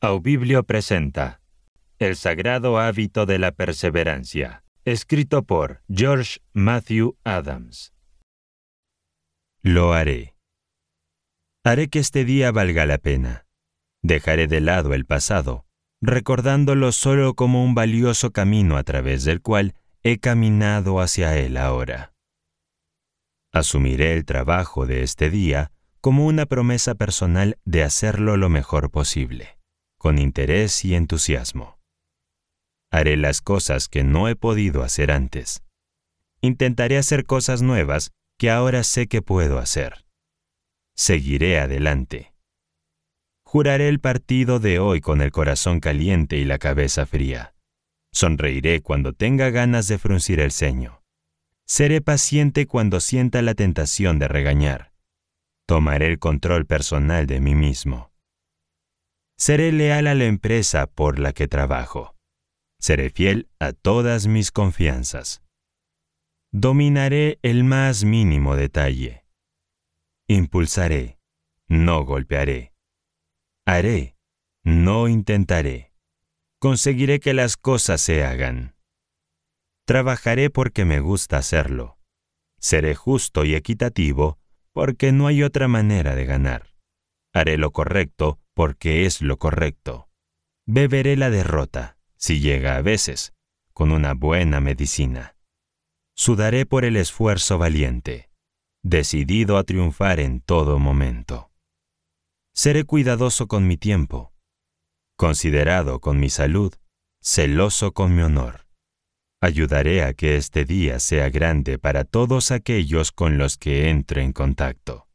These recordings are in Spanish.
Aubiblio presenta El Sagrado Hábito de la Perseverancia, escrito por George Matthew Adams. Lo haré. Haré que este día valga la pena. Dejaré de lado el pasado, recordándolo solo como un valioso camino a través del cual he caminado hacia él ahora. Asumiré el trabajo de este día como una promesa personal de hacerlo lo mejor posible con interés y entusiasmo. Haré las cosas que no he podido hacer antes. Intentaré hacer cosas nuevas que ahora sé que puedo hacer. Seguiré adelante. Juraré el partido de hoy con el corazón caliente y la cabeza fría. Sonreiré cuando tenga ganas de fruncir el ceño. Seré paciente cuando sienta la tentación de regañar. Tomaré el control personal de mí mismo Seré leal a la empresa por la que trabajo. Seré fiel a todas mis confianzas. Dominaré el más mínimo detalle. Impulsaré, no golpearé. Haré, no intentaré. Conseguiré que las cosas se hagan. Trabajaré porque me gusta hacerlo. Seré justo y equitativo porque no hay otra manera de ganar. Haré lo correcto porque es lo correcto. Beberé la derrota, si llega a veces, con una buena medicina. Sudaré por el esfuerzo valiente, decidido a triunfar en todo momento. Seré cuidadoso con mi tiempo, considerado con mi salud, celoso con mi honor. Ayudaré a que este día sea grande para todos aquellos con los que entre en contacto.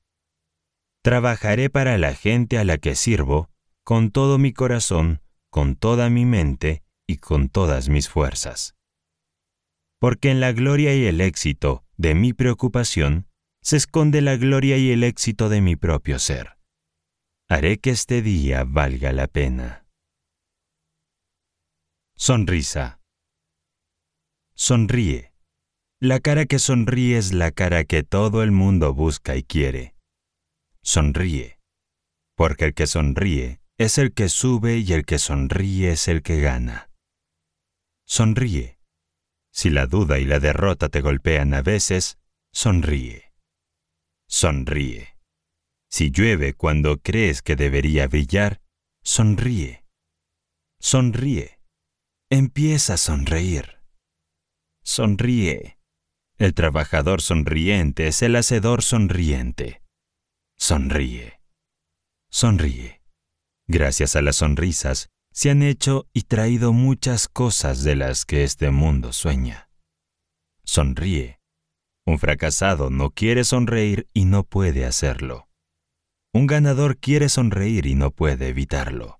Trabajaré para la gente a la que sirvo, con todo mi corazón, con toda mi mente y con todas mis fuerzas. Porque en la gloria y el éxito de mi preocupación se esconde la gloria y el éxito de mi propio ser. Haré que este día valga la pena. Sonrisa. Sonríe. La cara que sonríe es la cara que todo el mundo busca y quiere sonríe, porque el que sonríe es el que sube y el que sonríe es el que gana. Sonríe. Si la duda y la derrota te golpean a veces, sonríe. Sonríe. Si llueve cuando crees que debería brillar, sonríe. Sonríe. Empieza a sonreír. Sonríe. El trabajador sonriente es el hacedor sonriente. Sonríe. Sonríe. Gracias a las sonrisas se han hecho y traído muchas cosas de las que este mundo sueña. Sonríe. Un fracasado no quiere sonreír y no puede hacerlo. Un ganador quiere sonreír y no puede evitarlo.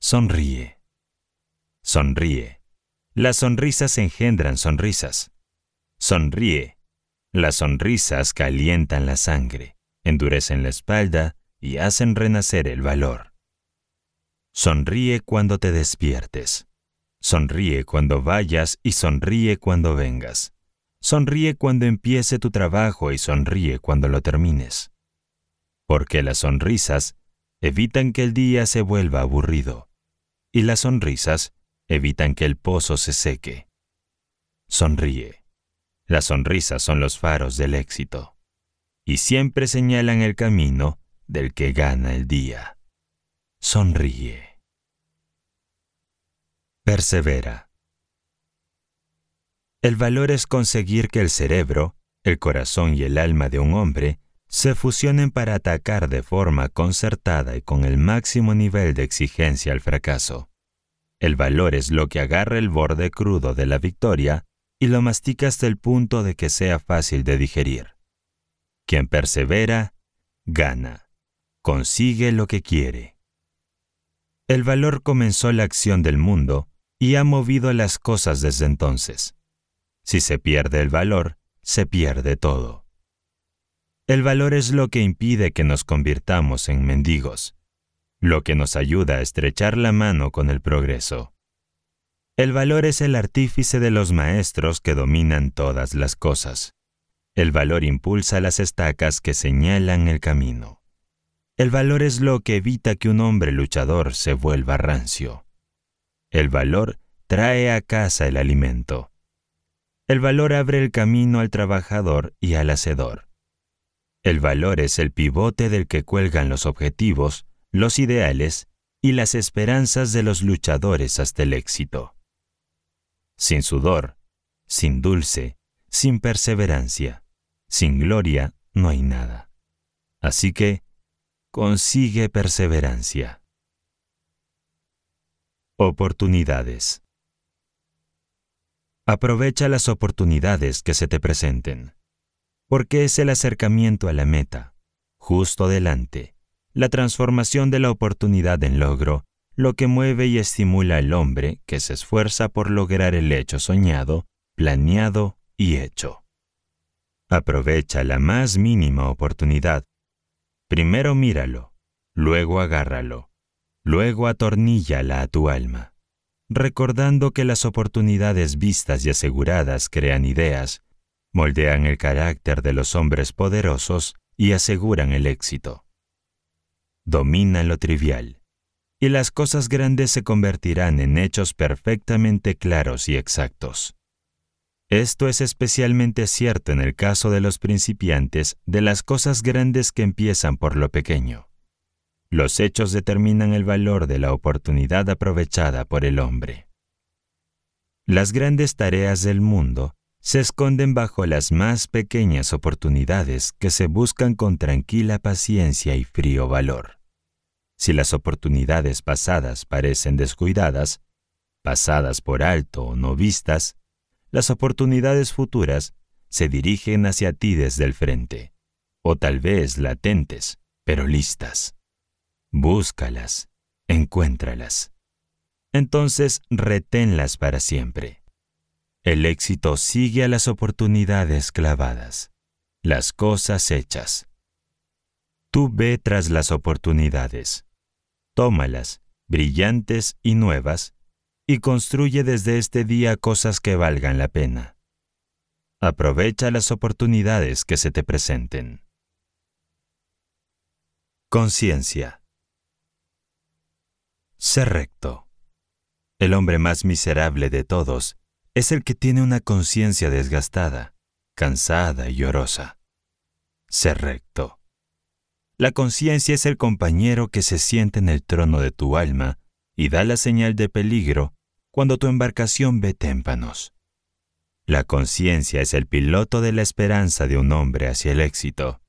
Sonríe. Sonríe. Las sonrisas engendran sonrisas. Sonríe. Las sonrisas calientan la sangre endurecen la espalda y hacen renacer el valor. Sonríe cuando te despiertes. Sonríe cuando vayas y sonríe cuando vengas. Sonríe cuando empiece tu trabajo y sonríe cuando lo termines. Porque las sonrisas evitan que el día se vuelva aburrido. Y las sonrisas evitan que el pozo se seque. Sonríe. Las sonrisas son los faros del éxito y siempre señalan el camino del que gana el día. Sonríe. Persevera. El valor es conseguir que el cerebro, el corazón y el alma de un hombre se fusionen para atacar de forma concertada y con el máximo nivel de exigencia al fracaso. El valor es lo que agarra el borde crudo de la victoria y lo mastica hasta el punto de que sea fácil de digerir. Quien persevera, gana, consigue lo que quiere. El valor comenzó la acción del mundo y ha movido las cosas desde entonces. Si se pierde el valor, se pierde todo. El valor es lo que impide que nos convirtamos en mendigos, lo que nos ayuda a estrechar la mano con el progreso. El valor es el artífice de los maestros que dominan todas las cosas. El valor impulsa las estacas que señalan el camino. El valor es lo que evita que un hombre luchador se vuelva rancio. El valor trae a casa el alimento. El valor abre el camino al trabajador y al hacedor. El valor es el pivote del que cuelgan los objetivos, los ideales y las esperanzas de los luchadores hasta el éxito. Sin sudor, sin dulce, sin perseverancia, sin gloria no hay nada. Así que, consigue perseverancia. Oportunidades. Aprovecha las oportunidades que se te presenten, porque es el acercamiento a la meta, justo delante, la transformación de la oportunidad en logro, lo que mueve y estimula al hombre que se esfuerza por lograr el hecho soñado, planeado y hecho. Aprovecha la más mínima oportunidad. Primero míralo, luego agárralo, luego atornillala a tu alma, recordando que las oportunidades vistas y aseguradas crean ideas, moldean el carácter de los hombres poderosos y aseguran el éxito. Domina lo trivial, y las cosas grandes se convertirán en hechos perfectamente claros y exactos. Esto es especialmente cierto en el caso de los principiantes de las cosas grandes que empiezan por lo pequeño. Los hechos determinan el valor de la oportunidad aprovechada por el hombre. Las grandes tareas del mundo se esconden bajo las más pequeñas oportunidades que se buscan con tranquila paciencia y frío valor. Si las oportunidades pasadas parecen descuidadas, pasadas por alto o no vistas, las oportunidades futuras se dirigen hacia ti desde el frente, o tal vez latentes, pero listas. Búscalas, encuéntralas. Entonces reténlas para siempre. El éxito sigue a las oportunidades clavadas, las cosas hechas. Tú ve tras las oportunidades. Tómalas, brillantes y nuevas, y construye desde este día cosas que valgan la pena. Aprovecha las oportunidades que se te presenten. Conciencia. Sé recto. El hombre más miserable de todos es el que tiene una conciencia desgastada, cansada y llorosa. Sé recto. La conciencia es el compañero que se siente en el trono de tu alma y da la señal de peligro cuando tu embarcación ve témpanos. La conciencia es el piloto de la esperanza de un hombre hacia el éxito.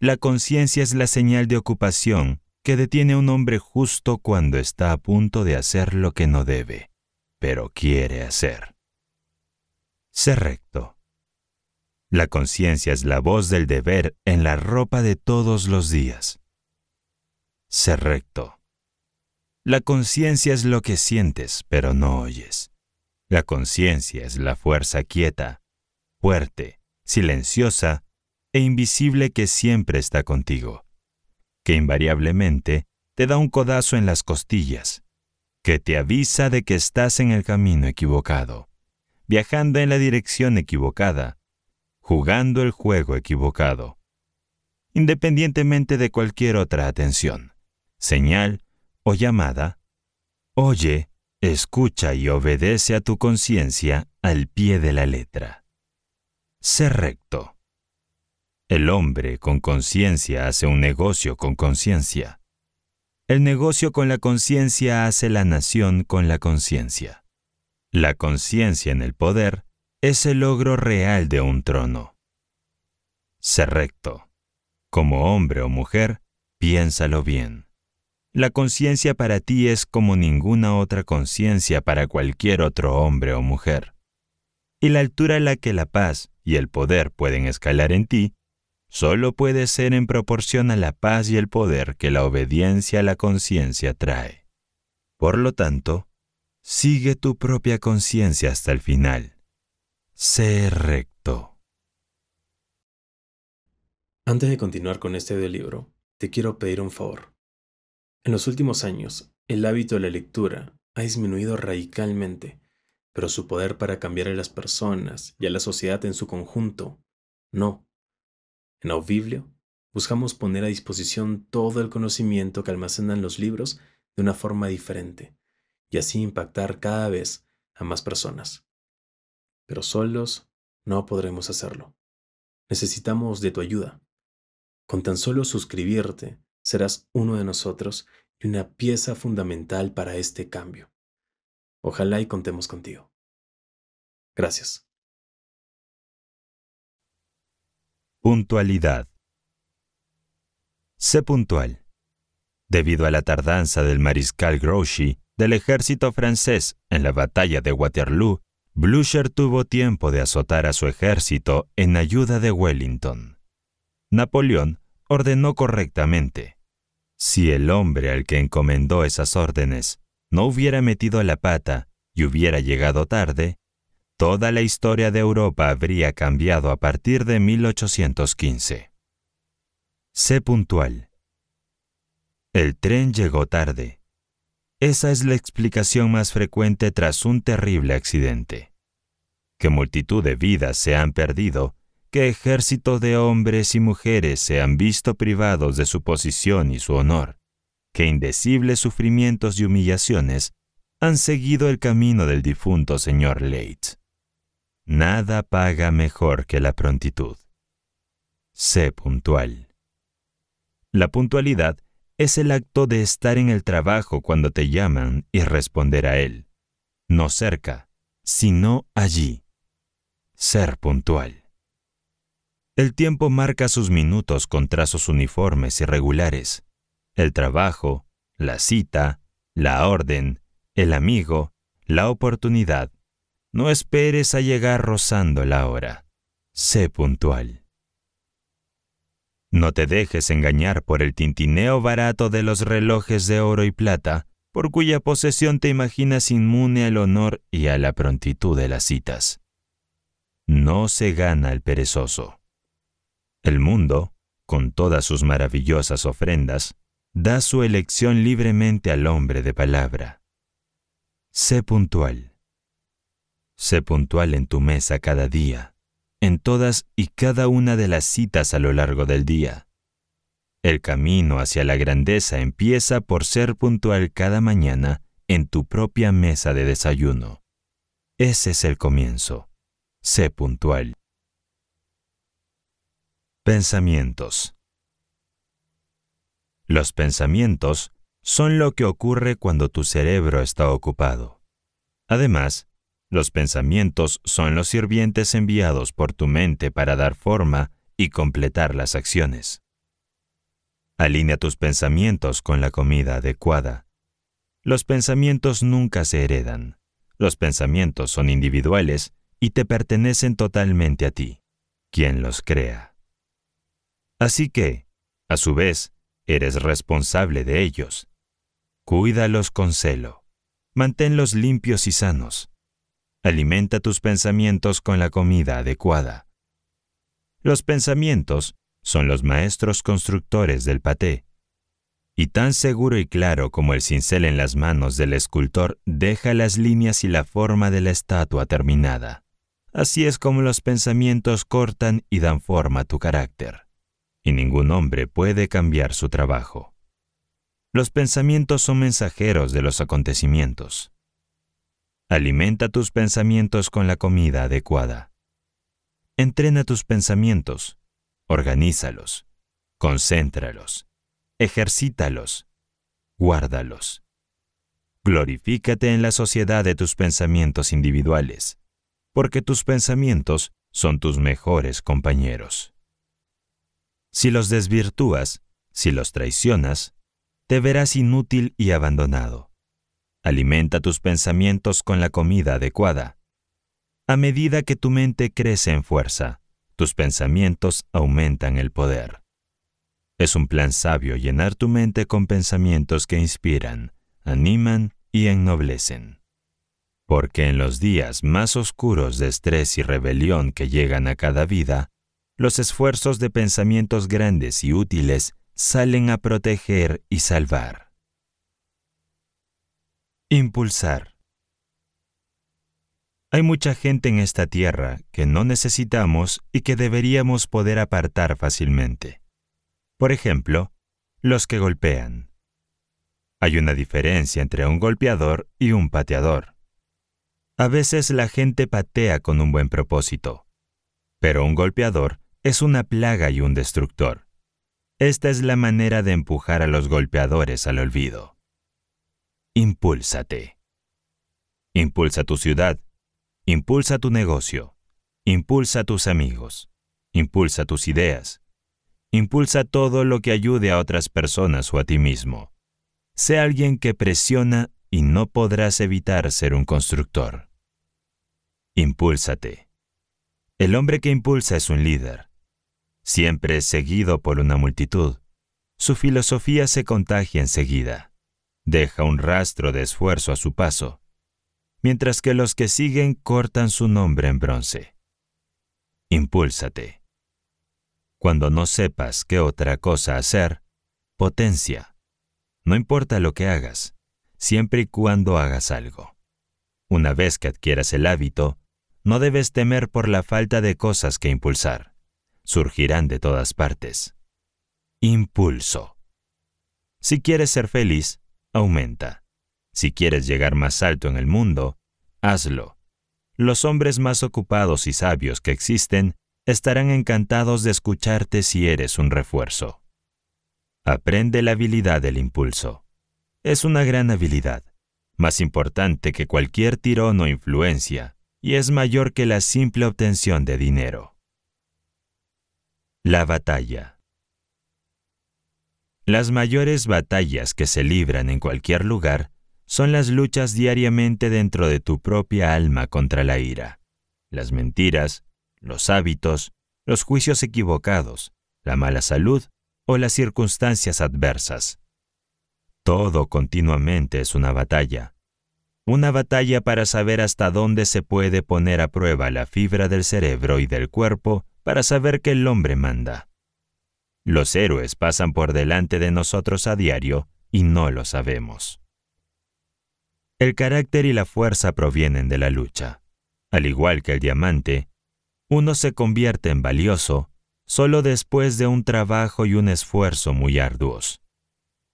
La conciencia es la señal de ocupación que detiene a un hombre justo cuando está a punto de hacer lo que no debe, pero quiere hacer. Ser recto. La conciencia es la voz del deber en la ropa de todos los días. Ser recto. La conciencia es lo que sientes, pero no oyes. La conciencia es la fuerza quieta, fuerte, silenciosa e invisible que siempre está contigo, que invariablemente te da un codazo en las costillas, que te avisa de que estás en el camino equivocado, viajando en la dirección equivocada, jugando el juego equivocado, independientemente de cualquier otra atención, señal o llamada, oye, escucha y obedece a tu conciencia al pie de la letra. Sé recto. El hombre con conciencia hace un negocio con conciencia. El negocio con la conciencia hace la nación con la conciencia. La conciencia en el poder es el logro real de un trono. Sé recto. Como hombre o mujer, piénsalo bien. La conciencia para ti es como ninguna otra conciencia para cualquier otro hombre o mujer. Y la altura a la que la paz y el poder pueden escalar en ti, solo puede ser en proporción a la paz y el poder que la obediencia a la conciencia trae. Por lo tanto, sigue tu propia conciencia hasta el final. Sé recto. Antes de continuar con este libro, te quiero pedir un favor. En los últimos años, el hábito de la lectura ha disminuido radicalmente, pero su poder para cambiar a las personas y a la sociedad en su conjunto, no. En Audible buscamos poner a disposición todo el conocimiento que almacenan los libros de una forma diferente, y así impactar cada vez a más personas. Pero solos no podremos hacerlo. Necesitamos de tu ayuda. Con tan solo suscribirte serás uno de nosotros y una pieza fundamental para este cambio. Ojalá y contemos contigo. Gracias. Puntualidad. Sé puntual. Debido a la tardanza del mariscal Grouchy del ejército francés en la batalla de Waterloo, Blücher tuvo tiempo de azotar a su ejército en ayuda de Wellington. Napoleón ordenó correctamente si el hombre al que encomendó esas órdenes no hubiera metido la pata y hubiera llegado tarde, toda la historia de Europa habría cambiado a partir de 1815. Sé puntual. El tren llegó tarde. Esa es la explicación más frecuente tras un terrible accidente. Que multitud de vidas se han perdido qué ejércitos de hombres y mujeres se han visto privados de su posición y su honor, qué indecibles sufrimientos y humillaciones han seguido el camino del difunto señor Leitz. Nada paga mejor que la prontitud. Sé puntual. La puntualidad es el acto de estar en el trabajo cuando te llaman y responder a él. No cerca, sino allí. Ser puntual. El tiempo marca sus minutos con trazos uniformes y regulares. El trabajo, la cita, la orden, el amigo, la oportunidad. No esperes a llegar rozando la hora. Sé puntual. No te dejes engañar por el tintineo barato de los relojes de oro y plata, por cuya posesión te imaginas inmune al honor y a la prontitud de las citas. No se gana el perezoso. El mundo, con todas sus maravillosas ofrendas, da su elección libremente al hombre de palabra. Sé puntual. Sé puntual en tu mesa cada día, en todas y cada una de las citas a lo largo del día. El camino hacia la grandeza empieza por ser puntual cada mañana en tu propia mesa de desayuno. Ese es el comienzo. Sé puntual. Pensamientos. Los pensamientos son lo que ocurre cuando tu cerebro está ocupado. Además, los pensamientos son los sirvientes enviados por tu mente para dar forma y completar las acciones. Alinea tus pensamientos con la comida adecuada. Los pensamientos nunca se heredan. Los pensamientos son individuales y te pertenecen totalmente a ti, quien los crea. Así que, a su vez, eres responsable de ellos. Cuídalos con celo. Manténlos limpios y sanos. Alimenta tus pensamientos con la comida adecuada. Los pensamientos son los maestros constructores del paté. Y tan seguro y claro como el cincel en las manos del escultor deja las líneas y la forma de la estatua terminada. Así es como los pensamientos cortan y dan forma a tu carácter y ningún hombre puede cambiar su trabajo. Los pensamientos son mensajeros de los acontecimientos. Alimenta tus pensamientos con la comida adecuada. Entrena tus pensamientos, organízalos, concéntralos, ejercítalos, guárdalos. Glorifícate en la sociedad de tus pensamientos individuales, porque tus pensamientos son tus mejores compañeros. Si los desvirtúas, si los traicionas, te verás inútil y abandonado. Alimenta tus pensamientos con la comida adecuada. A medida que tu mente crece en fuerza, tus pensamientos aumentan el poder. Es un plan sabio llenar tu mente con pensamientos que inspiran, animan y ennoblecen. Porque en los días más oscuros de estrés y rebelión que llegan a cada vida, los esfuerzos de pensamientos grandes y útiles salen a proteger y salvar. Impulsar. Hay mucha gente en esta tierra que no necesitamos y que deberíamos poder apartar fácilmente. Por ejemplo, los que golpean. Hay una diferencia entre un golpeador y un pateador. A veces la gente patea con un buen propósito, pero un golpeador es una plaga y un destructor. Esta es la manera de empujar a los golpeadores al olvido. Impúlsate. Impulsa tu ciudad. Impulsa tu negocio. Impulsa tus amigos. Impulsa tus ideas. Impulsa todo lo que ayude a otras personas o a ti mismo. Sé alguien que presiona y no podrás evitar ser un constructor. Impúlsate. El hombre que impulsa es un líder. Siempre seguido por una multitud, su filosofía se contagia enseguida. Deja un rastro de esfuerzo a su paso, mientras que los que siguen cortan su nombre en bronce. Impúlsate. Cuando no sepas qué otra cosa hacer, potencia. No importa lo que hagas, siempre y cuando hagas algo. Una vez que adquieras el hábito, no debes temer por la falta de cosas que impulsar surgirán de todas partes. Impulso. Si quieres ser feliz, aumenta. Si quieres llegar más alto en el mundo, hazlo. Los hombres más ocupados y sabios que existen estarán encantados de escucharte si eres un refuerzo. Aprende la habilidad del impulso. Es una gran habilidad, más importante que cualquier tirón o influencia, y es mayor que la simple obtención de dinero. La batalla. Las mayores batallas que se libran en cualquier lugar son las luchas diariamente dentro de tu propia alma contra la ira, las mentiras, los hábitos, los juicios equivocados, la mala salud o las circunstancias adversas. Todo continuamente es una batalla. Una batalla para saber hasta dónde se puede poner a prueba la fibra del cerebro y del cuerpo para saber que el hombre manda. Los héroes pasan por delante de nosotros a diario y no lo sabemos. El carácter y la fuerza provienen de la lucha. Al igual que el diamante, uno se convierte en valioso solo después de un trabajo y un esfuerzo muy arduos.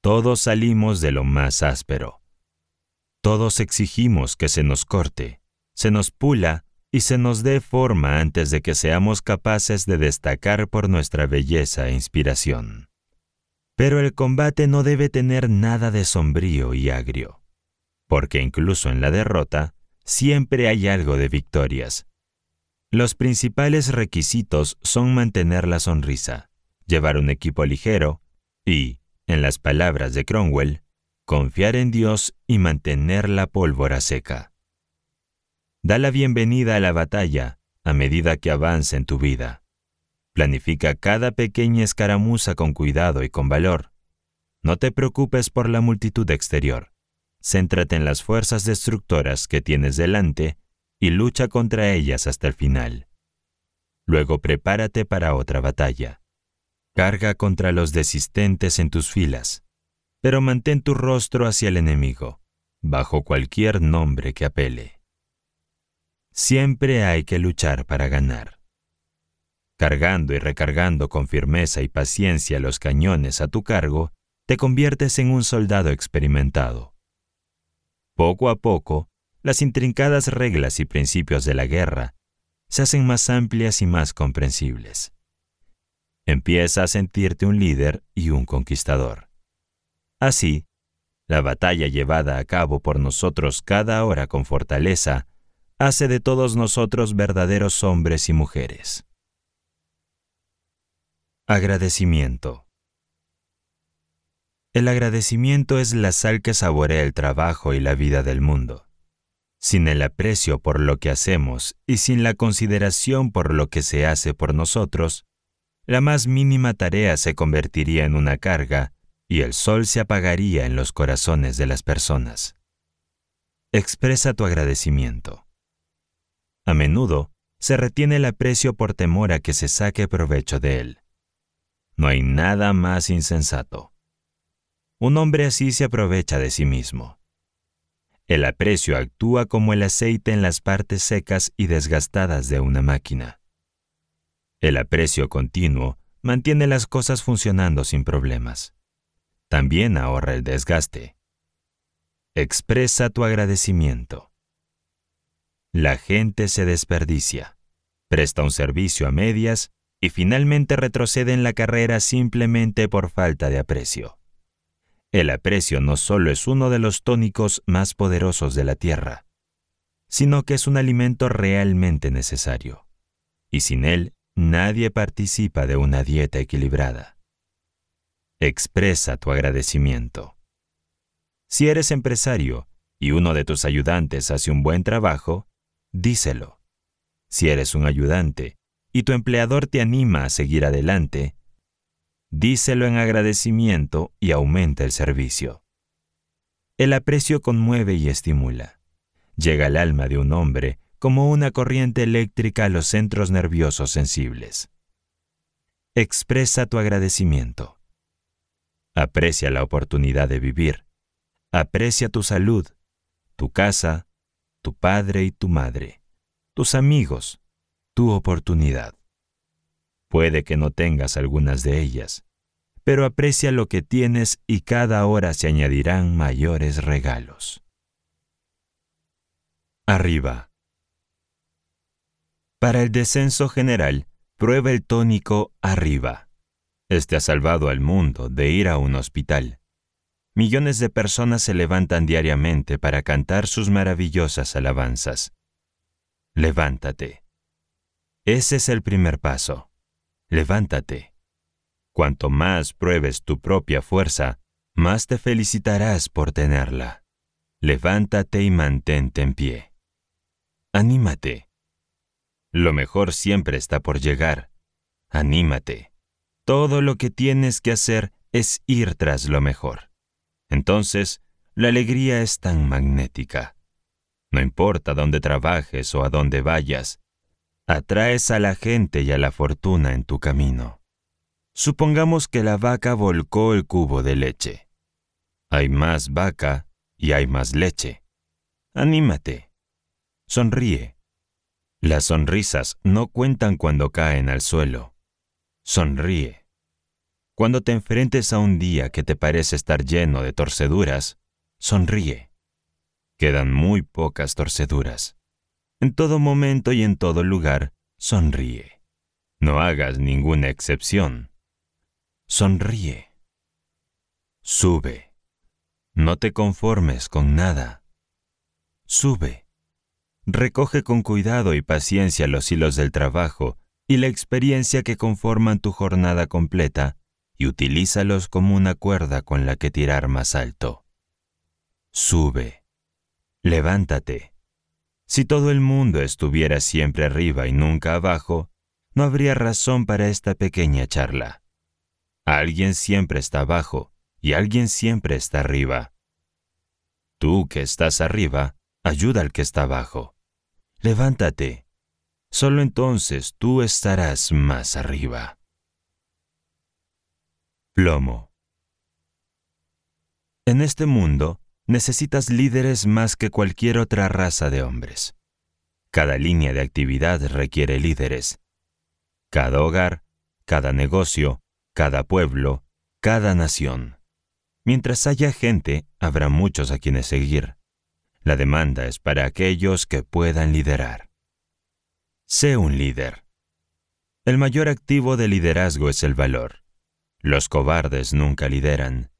Todos salimos de lo más áspero. Todos exigimos que se nos corte, se nos pula y se nos dé forma antes de que seamos capaces de destacar por nuestra belleza e inspiración. Pero el combate no debe tener nada de sombrío y agrio, porque incluso en la derrota siempre hay algo de victorias. Los principales requisitos son mantener la sonrisa, llevar un equipo ligero y, en las palabras de Cromwell, confiar en Dios y mantener la pólvora seca. Da la bienvenida a la batalla a medida que avance en tu vida. Planifica cada pequeña escaramuza con cuidado y con valor. No te preocupes por la multitud exterior. Céntrate en las fuerzas destructoras que tienes delante y lucha contra ellas hasta el final. Luego prepárate para otra batalla. Carga contra los desistentes en tus filas, pero mantén tu rostro hacia el enemigo, bajo cualquier nombre que apele. Siempre hay que luchar para ganar. Cargando y recargando con firmeza y paciencia los cañones a tu cargo, te conviertes en un soldado experimentado. Poco a poco, las intrincadas reglas y principios de la guerra se hacen más amplias y más comprensibles. Empieza a sentirte un líder y un conquistador. Así, la batalla llevada a cabo por nosotros cada hora con fortaleza hace de todos nosotros verdaderos hombres y mujeres. Agradecimiento. El agradecimiento es la sal que saborea el trabajo y la vida del mundo. Sin el aprecio por lo que hacemos y sin la consideración por lo que se hace por nosotros, la más mínima tarea se convertiría en una carga y el sol se apagaría en los corazones de las personas. Expresa tu agradecimiento. A menudo, se retiene el aprecio por temor a que se saque provecho de él. No hay nada más insensato. Un hombre así se aprovecha de sí mismo. El aprecio actúa como el aceite en las partes secas y desgastadas de una máquina. El aprecio continuo mantiene las cosas funcionando sin problemas. También ahorra el desgaste. Expresa tu agradecimiento. La gente se desperdicia, presta un servicio a medias y finalmente retrocede en la carrera simplemente por falta de aprecio. El aprecio no solo es uno de los tónicos más poderosos de la Tierra, sino que es un alimento realmente necesario, y sin él nadie participa de una dieta equilibrada. Expresa tu agradecimiento. Si eres empresario y uno de tus ayudantes hace un buen trabajo, díselo. Si eres un ayudante y tu empleador te anima a seguir adelante, díselo en agradecimiento y aumenta el servicio. El aprecio conmueve y estimula. Llega al alma de un hombre como una corriente eléctrica a los centros nerviosos sensibles. Expresa tu agradecimiento. Aprecia la oportunidad de vivir. Aprecia tu salud, tu casa, tu padre y tu madre, tus amigos, tu oportunidad. Puede que no tengas algunas de ellas, pero aprecia lo que tienes y cada hora se añadirán mayores regalos. Arriba. Para el descenso general, prueba el tónico arriba. Este ha salvado al mundo de ir a un hospital millones de personas se levantan diariamente para cantar sus maravillosas alabanzas. Levántate. Ese es el primer paso. Levántate. Cuanto más pruebes tu propia fuerza, más te felicitarás por tenerla. Levántate y mantente en pie. Anímate. Lo mejor siempre está por llegar. Anímate. Todo lo que tienes que hacer es ir tras lo mejor. Entonces, la alegría es tan magnética. No importa dónde trabajes o a dónde vayas, atraes a la gente y a la fortuna en tu camino. Supongamos que la vaca volcó el cubo de leche. Hay más vaca y hay más leche. Anímate. Sonríe. Las sonrisas no cuentan cuando caen al suelo. Sonríe. Cuando te enfrentes a un día que te parece estar lleno de torceduras, sonríe. Quedan muy pocas torceduras. En todo momento y en todo lugar, sonríe. No hagas ninguna excepción. Sonríe. Sube. No te conformes con nada. Sube. Recoge con cuidado y paciencia los hilos del trabajo y la experiencia que conforman tu jornada completa y utilízalos como una cuerda con la que tirar más alto. Sube. Levántate. Si todo el mundo estuviera siempre arriba y nunca abajo, no habría razón para esta pequeña charla. Alguien siempre está abajo y alguien siempre está arriba. Tú que estás arriba, ayuda al que está abajo. Levántate. Solo entonces tú estarás más arriba. En este mundo necesitas líderes más que cualquier otra raza de hombres. Cada línea de actividad requiere líderes. Cada hogar, cada negocio, cada pueblo, cada nación. Mientras haya gente, habrá muchos a quienes seguir. La demanda es para aquellos que puedan liderar. Sé un líder. El mayor activo de liderazgo es el valor. Los cobardes nunca lideran.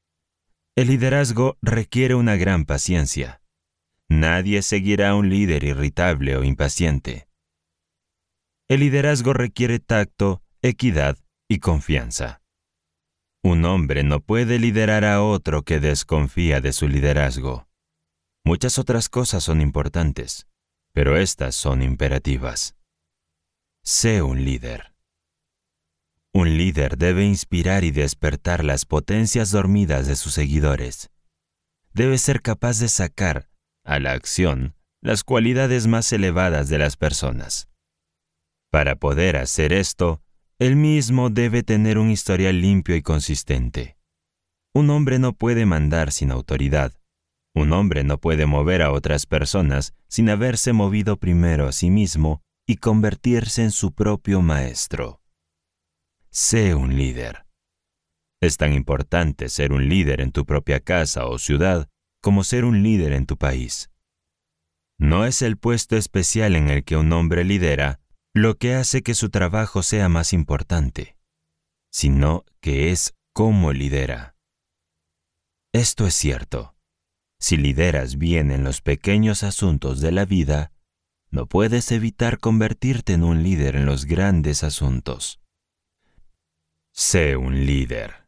El liderazgo requiere una gran paciencia. Nadie seguirá a un líder irritable o impaciente. El liderazgo requiere tacto, equidad y confianza. Un hombre no puede liderar a otro que desconfía de su liderazgo. Muchas otras cosas son importantes, pero estas son imperativas. Sé un líder. Un líder debe inspirar y despertar las potencias dormidas de sus seguidores. Debe ser capaz de sacar, a la acción, las cualidades más elevadas de las personas. Para poder hacer esto, él mismo debe tener un historial limpio y consistente. Un hombre no puede mandar sin autoridad. Un hombre no puede mover a otras personas sin haberse movido primero a sí mismo y convertirse en su propio maestro. Sé un líder. Es tan importante ser un líder en tu propia casa o ciudad como ser un líder en tu país. No es el puesto especial en el que un hombre lidera lo que hace que su trabajo sea más importante, sino que es cómo lidera. Esto es cierto. Si lideras bien en los pequeños asuntos de la vida, no puedes evitar convertirte en un líder en los grandes asuntos. Sé un líder.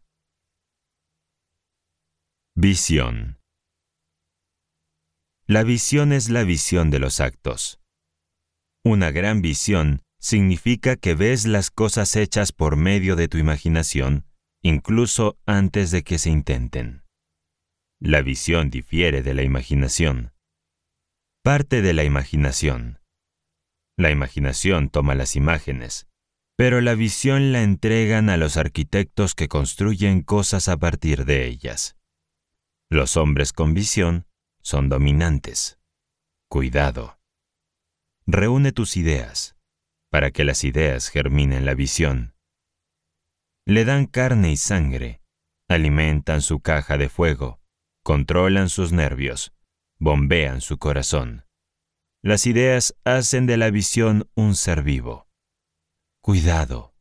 Visión. La visión es la visión de los actos. Una gran visión significa que ves las cosas hechas por medio de tu imaginación, incluso antes de que se intenten. La visión difiere de la imaginación. Parte de la imaginación. La imaginación toma las imágenes, pero la visión la entregan a los arquitectos que construyen cosas a partir de ellas. Los hombres con visión son dominantes. Cuidado. Reúne tus ideas, para que las ideas germinen la visión. Le dan carne y sangre, alimentan su caja de fuego, controlan sus nervios, bombean su corazón. Las ideas hacen de la visión un ser vivo. Cuidado.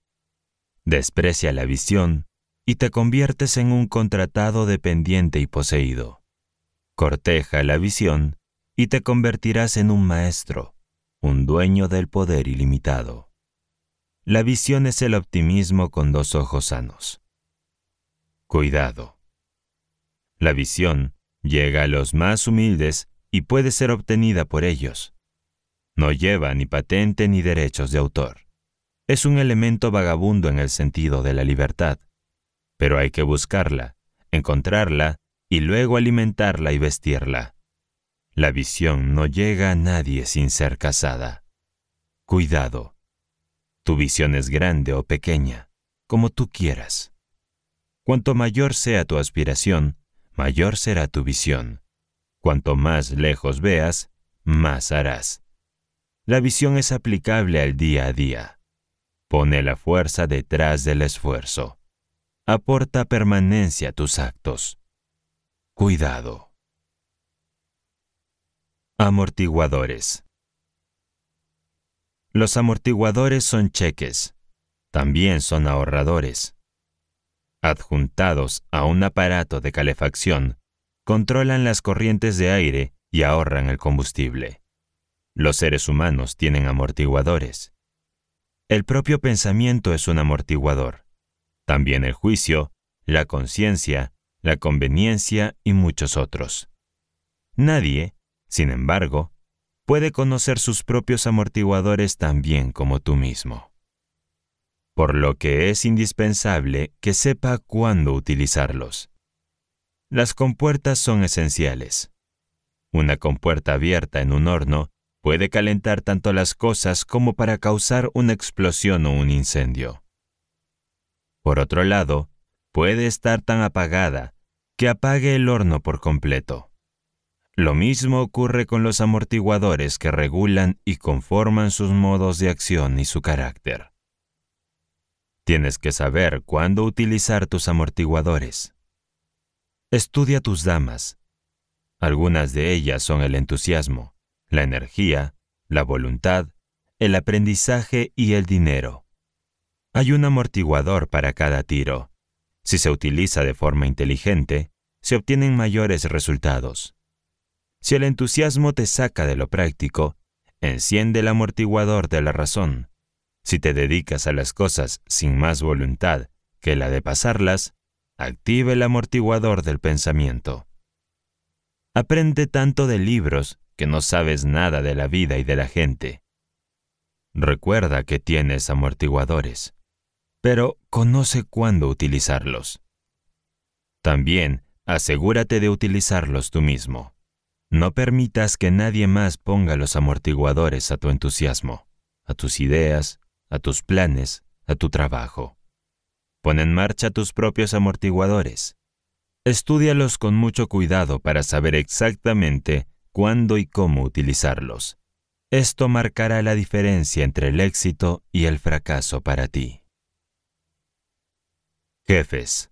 Desprecia la visión y te conviertes en un contratado dependiente y poseído. Corteja la visión y te convertirás en un maestro, un dueño del poder ilimitado. La visión es el optimismo con dos ojos sanos. Cuidado. La visión llega a los más humildes y puede ser obtenida por ellos. No lleva ni patente ni derechos de autor es un elemento vagabundo en el sentido de la libertad, pero hay que buscarla, encontrarla y luego alimentarla y vestirla. La visión no llega a nadie sin ser casada. Cuidado. Tu visión es grande o pequeña, como tú quieras. Cuanto mayor sea tu aspiración, mayor será tu visión. Cuanto más lejos veas, más harás. La visión es aplicable al día a día. Pone la fuerza detrás del esfuerzo. Aporta permanencia a tus actos. Cuidado. Amortiguadores. Los amortiguadores son cheques. También son ahorradores. Adjuntados a un aparato de calefacción, controlan las corrientes de aire y ahorran el combustible. Los seres humanos tienen amortiguadores. El propio pensamiento es un amortiguador. También el juicio, la conciencia, la conveniencia y muchos otros. Nadie, sin embargo, puede conocer sus propios amortiguadores tan bien como tú mismo. Por lo que es indispensable que sepa cuándo utilizarlos. Las compuertas son esenciales. Una compuerta abierta en un horno puede calentar tanto las cosas como para causar una explosión o un incendio. Por otro lado, puede estar tan apagada que apague el horno por completo. Lo mismo ocurre con los amortiguadores que regulan y conforman sus modos de acción y su carácter. Tienes que saber cuándo utilizar tus amortiguadores. Estudia tus damas. Algunas de ellas son el entusiasmo, la energía, la voluntad, el aprendizaje y el dinero. Hay un amortiguador para cada tiro. Si se utiliza de forma inteligente, se obtienen mayores resultados. Si el entusiasmo te saca de lo práctico, enciende el amortiguador de la razón. Si te dedicas a las cosas sin más voluntad que la de pasarlas, activa el amortiguador del pensamiento. Aprende tanto de libros que no sabes nada de la vida y de la gente. Recuerda que tienes amortiguadores, pero conoce cuándo utilizarlos. También asegúrate de utilizarlos tú mismo. No permitas que nadie más ponga los amortiguadores a tu entusiasmo, a tus ideas, a tus planes, a tu trabajo. Pon en marcha tus propios amortiguadores. Estúdialos con mucho cuidado para saber exactamente cuándo y cómo utilizarlos. Esto marcará la diferencia entre el éxito y el fracaso para ti. Jefes.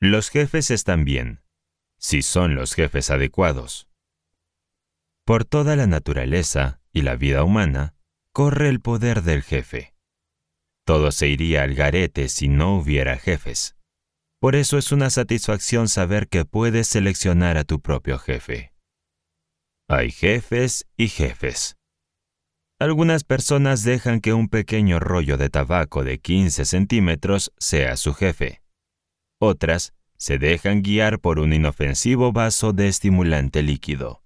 Los jefes están bien, si son los jefes adecuados. Por toda la naturaleza y la vida humana, corre el poder del jefe. Todo se iría al garete si no hubiera jefes. Por eso es una satisfacción saber que puedes seleccionar a tu propio jefe. Hay jefes y jefes. Algunas personas dejan que un pequeño rollo de tabaco de 15 centímetros sea su jefe. Otras se dejan guiar por un inofensivo vaso de estimulante líquido.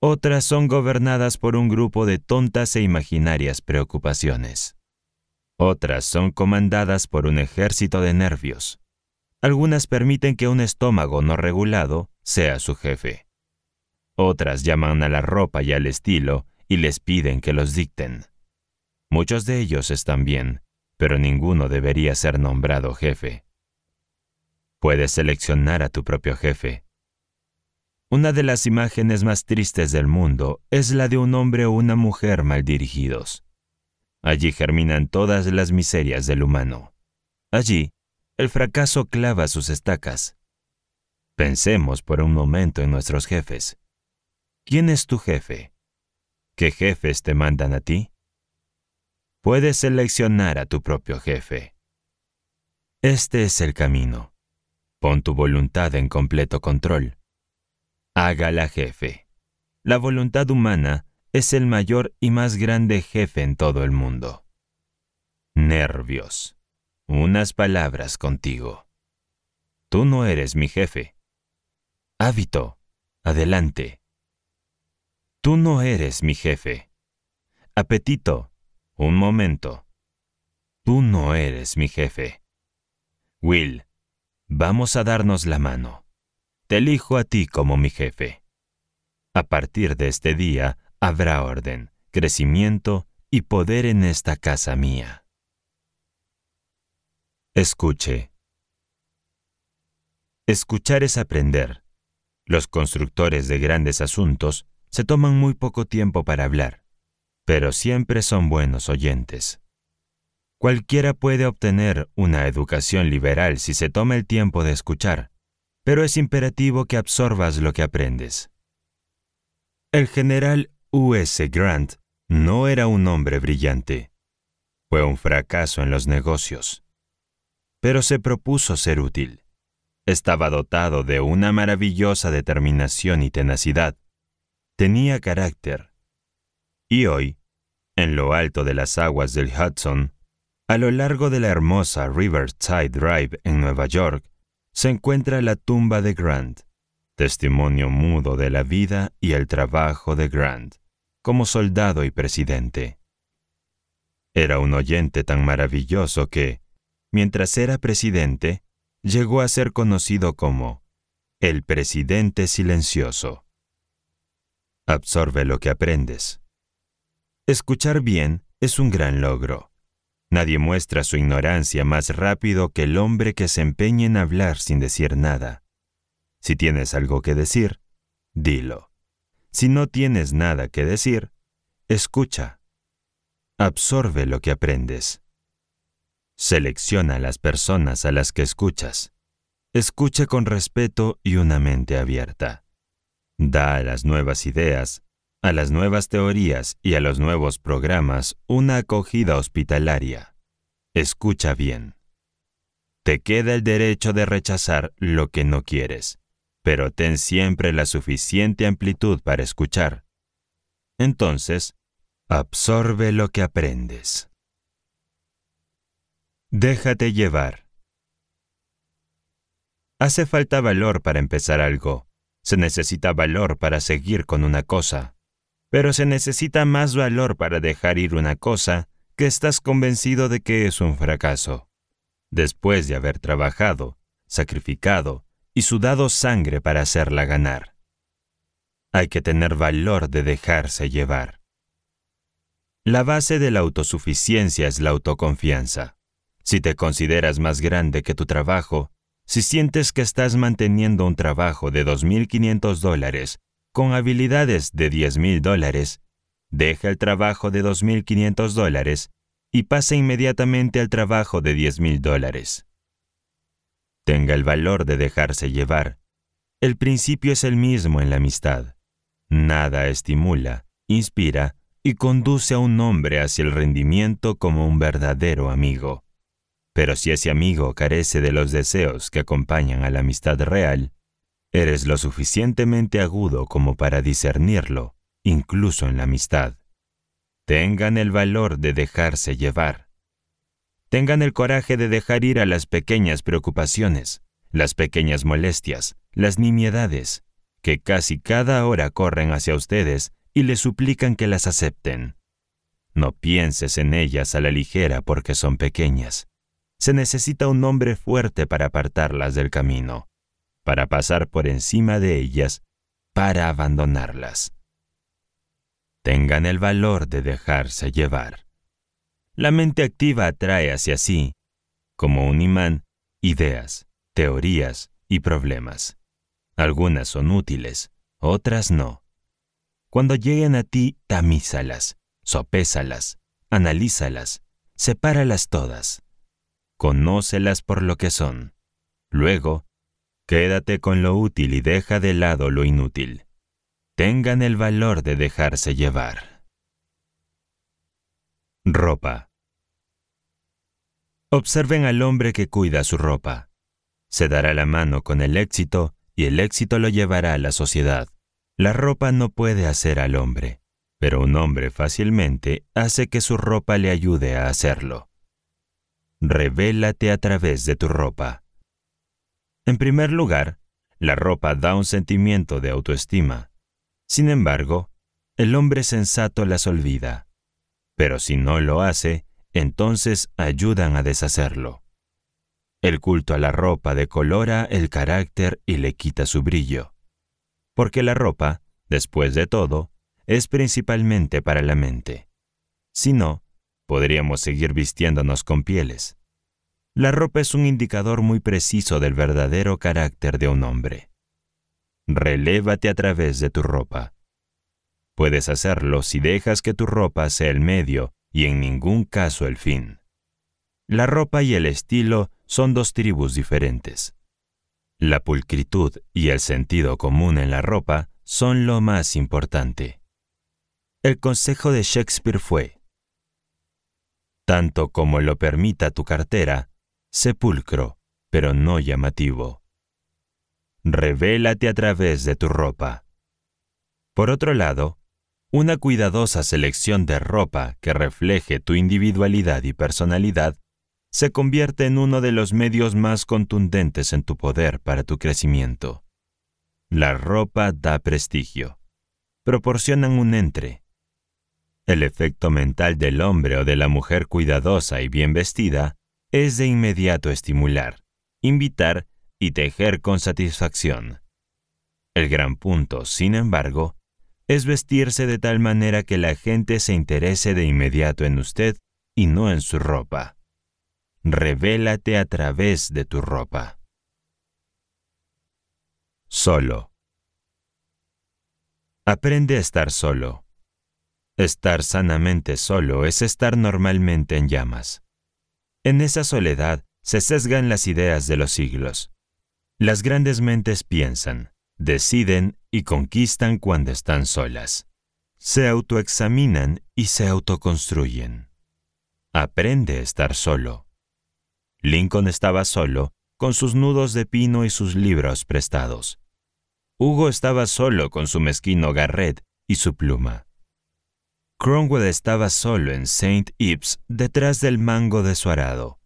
Otras son gobernadas por un grupo de tontas e imaginarias preocupaciones. Otras son comandadas por un ejército de nervios. Algunas permiten que un estómago no regulado sea su jefe. Otras llaman a la ropa y al estilo y les piden que los dicten. Muchos de ellos están bien, pero ninguno debería ser nombrado jefe. Puedes seleccionar a tu propio jefe. Una de las imágenes más tristes del mundo es la de un hombre o una mujer mal dirigidos. Allí germinan todas las miserias del humano. Allí el fracaso clava sus estacas. Pensemos por un momento en nuestros jefes. ¿Quién es tu jefe? ¿Qué jefes te mandan a ti? Puedes seleccionar a tu propio jefe. Este es el camino. Pon tu voluntad en completo control. Hágala jefe. La voluntad humana es el mayor y más grande jefe en todo el mundo. Nervios unas palabras contigo. Tú no eres mi jefe. Hábito, adelante. Tú no eres mi jefe. Apetito, un momento. Tú no eres mi jefe. Will, vamos a darnos la mano. Te elijo a ti como mi jefe. A partir de este día habrá orden, crecimiento y poder en esta casa mía. Escuche. Escuchar es aprender. Los constructores de grandes asuntos se toman muy poco tiempo para hablar, pero siempre son buenos oyentes. Cualquiera puede obtener una educación liberal si se toma el tiempo de escuchar, pero es imperativo que absorbas lo que aprendes. El general U.S. Grant no era un hombre brillante. Fue un fracaso en los negocios pero se propuso ser útil. Estaba dotado de una maravillosa determinación y tenacidad. Tenía carácter. Y hoy, en lo alto de las aguas del Hudson, a lo largo de la hermosa Riverside Drive en Nueva York, se encuentra la tumba de Grant, testimonio mudo de la vida y el trabajo de Grant como soldado y presidente. Era un oyente tan maravilloso que, mientras era presidente, llegó a ser conocido como el presidente silencioso. Absorbe lo que aprendes. Escuchar bien es un gran logro. Nadie muestra su ignorancia más rápido que el hombre que se empeñe en hablar sin decir nada. Si tienes algo que decir, dilo. Si no tienes nada que decir, escucha. Absorbe lo que aprendes. Selecciona a las personas a las que escuchas. Escucha con respeto y una mente abierta. Da a las nuevas ideas, a las nuevas teorías y a los nuevos programas una acogida hospitalaria. Escucha bien. Te queda el derecho de rechazar lo que no quieres, pero ten siempre la suficiente amplitud para escuchar. Entonces, absorbe lo que aprendes. Déjate llevar. Hace falta valor para empezar algo. Se necesita valor para seguir con una cosa. Pero se necesita más valor para dejar ir una cosa que estás convencido de que es un fracaso. Después de haber trabajado, sacrificado y sudado sangre para hacerla ganar. Hay que tener valor de dejarse llevar. La base de la autosuficiencia es la autoconfianza si te consideras más grande que tu trabajo, si sientes que estás manteniendo un trabajo de 2.500 dólares con habilidades de 10.000 dólares, deja el trabajo de 2.500 dólares y pasa inmediatamente al trabajo de 10.000 dólares. Tenga el valor de dejarse llevar. El principio es el mismo en la amistad. Nada estimula, inspira y conduce a un hombre hacia el rendimiento como un verdadero amigo. Pero si ese amigo carece de los deseos que acompañan a la amistad real, eres lo suficientemente agudo como para discernirlo, incluso en la amistad. Tengan el valor de dejarse llevar. Tengan el coraje de dejar ir a las pequeñas preocupaciones, las pequeñas molestias, las nimiedades, que casi cada hora corren hacia ustedes y les suplican que las acepten. No pienses en ellas a la ligera porque son pequeñas se necesita un hombre fuerte para apartarlas del camino, para pasar por encima de ellas, para abandonarlas. Tengan el valor de dejarse llevar. La mente activa atrae hacia sí, como un imán, ideas, teorías y problemas. Algunas son útiles, otras no. Cuando lleguen a ti, tamízalas, sopésalas, analízalas, sepáralas todas conócelas por lo que son. Luego, quédate con lo útil y deja de lado lo inútil. Tengan el valor de dejarse llevar. Ropa. Observen al hombre que cuida su ropa. Se dará la mano con el éxito y el éxito lo llevará a la sociedad. La ropa no puede hacer al hombre, pero un hombre fácilmente hace que su ropa le ayude a hacerlo. Revélate a través de tu ropa. En primer lugar, la ropa da un sentimiento de autoestima. Sin embargo, el hombre sensato las olvida. Pero si no lo hace, entonces ayudan a deshacerlo. El culto a la ropa decolora el carácter y le quita su brillo. Porque la ropa, después de todo, es principalmente para la mente. Si no, podríamos seguir vistiéndonos con pieles. La ropa es un indicador muy preciso del verdadero carácter de un hombre. Relévate a través de tu ropa. Puedes hacerlo si dejas que tu ropa sea el medio y en ningún caso el fin. La ropa y el estilo son dos tribus diferentes. La pulcritud y el sentido común en la ropa son lo más importante. El consejo de Shakespeare fue, tanto como lo permita tu cartera, sepulcro, pero no llamativo. Revélate a través de tu ropa. Por otro lado, una cuidadosa selección de ropa que refleje tu individualidad y personalidad se convierte en uno de los medios más contundentes en tu poder para tu crecimiento. La ropa da prestigio. Proporcionan un entre, el efecto mental del hombre o de la mujer cuidadosa y bien vestida es de inmediato estimular, invitar y tejer con satisfacción. El gran punto, sin embargo, es vestirse de tal manera que la gente se interese de inmediato en usted y no en su ropa. Revélate a través de tu ropa. Solo. Aprende a estar solo. Estar sanamente solo es estar normalmente en llamas. En esa soledad se sesgan las ideas de los siglos. Las grandes mentes piensan, deciden y conquistan cuando están solas. Se autoexaminan y se autoconstruyen. Aprende a estar solo. Lincoln estaba solo, con sus nudos de pino y sus libros prestados. Hugo estaba solo con su mezquino garret y su pluma. Cromwell estaba solo en St. Ives detrás del mango de su arado.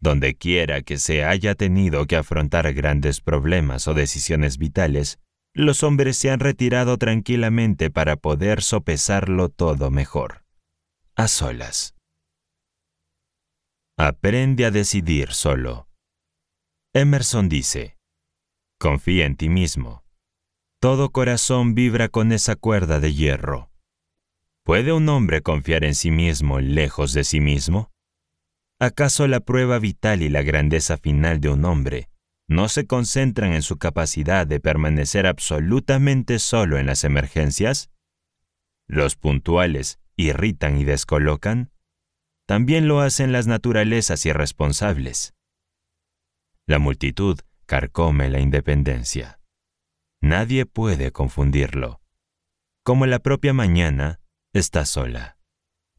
Donde quiera que se haya tenido que afrontar grandes problemas o decisiones vitales, los hombres se han retirado tranquilamente para poder sopesarlo todo mejor. A solas. Aprende a decidir solo. Emerson dice, confía en ti mismo. Todo corazón vibra con esa cuerda de hierro. ¿Puede un hombre confiar en sí mismo lejos de sí mismo? ¿Acaso la prueba vital y la grandeza final de un hombre no se concentran en su capacidad de permanecer absolutamente solo en las emergencias? Los puntuales irritan y descolocan. También lo hacen las naturalezas irresponsables. La multitud carcome la independencia. Nadie puede confundirlo. Como la propia mañana, estás sola.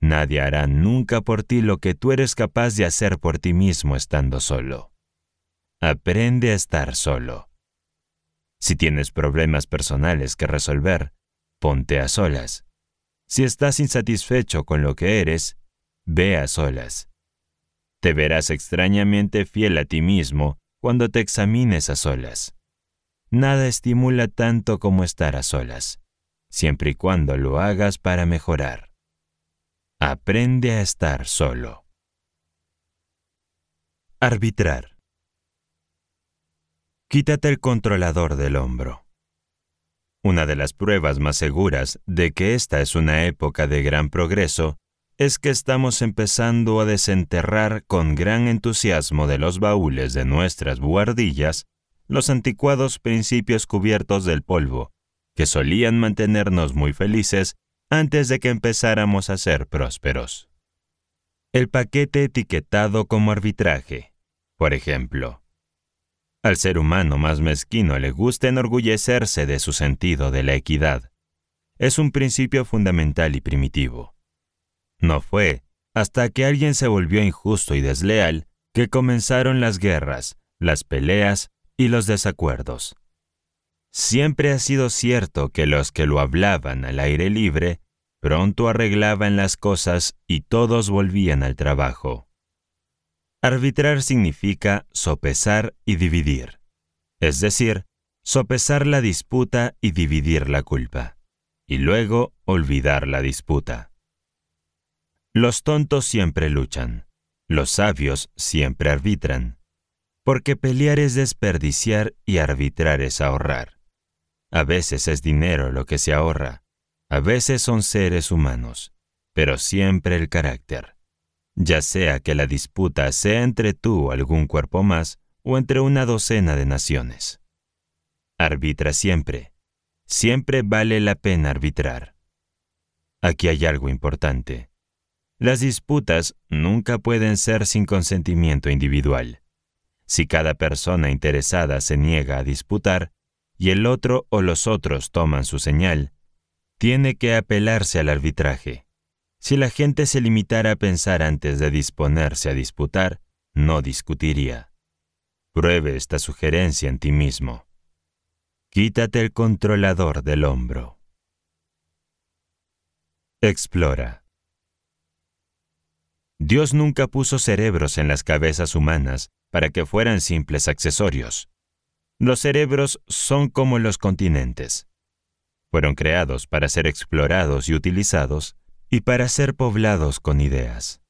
Nadie hará nunca por ti lo que tú eres capaz de hacer por ti mismo estando solo. Aprende a estar solo. Si tienes problemas personales que resolver, ponte a solas. Si estás insatisfecho con lo que eres, ve a solas. Te verás extrañamente fiel a ti mismo cuando te examines a solas. Nada estimula tanto como estar a solas siempre y cuando lo hagas para mejorar. Aprende a estar solo. Arbitrar. Quítate el controlador del hombro. Una de las pruebas más seguras de que esta es una época de gran progreso es que estamos empezando a desenterrar con gran entusiasmo de los baúles de nuestras buhardillas los anticuados principios cubiertos del polvo que solían mantenernos muy felices antes de que empezáramos a ser prósperos. El paquete etiquetado como arbitraje, por ejemplo. Al ser humano más mezquino le gusta enorgullecerse de su sentido de la equidad. Es un principio fundamental y primitivo. No fue hasta que alguien se volvió injusto y desleal que comenzaron las guerras, las peleas y los desacuerdos. Siempre ha sido cierto que los que lo hablaban al aire libre pronto arreglaban las cosas y todos volvían al trabajo. Arbitrar significa sopesar y dividir, es decir, sopesar la disputa y dividir la culpa, y luego olvidar la disputa. Los tontos siempre luchan, los sabios siempre arbitran, porque pelear es desperdiciar y arbitrar es ahorrar. A veces es dinero lo que se ahorra, a veces son seres humanos, pero siempre el carácter. Ya sea que la disputa sea entre tú o algún cuerpo más o entre una docena de naciones. Arbitra siempre. Siempre vale la pena arbitrar. Aquí hay algo importante. Las disputas nunca pueden ser sin consentimiento individual. Si cada persona interesada se niega a disputar, y el otro o los otros toman su señal, tiene que apelarse al arbitraje. Si la gente se limitara a pensar antes de disponerse a disputar, no discutiría. Pruebe esta sugerencia en ti mismo. Quítate el controlador del hombro. Explora. Dios nunca puso cerebros en las cabezas humanas para que fueran simples accesorios. Los cerebros son como los continentes. Fueron creados para ser explorados y utilizados y para ser poblados con ideas.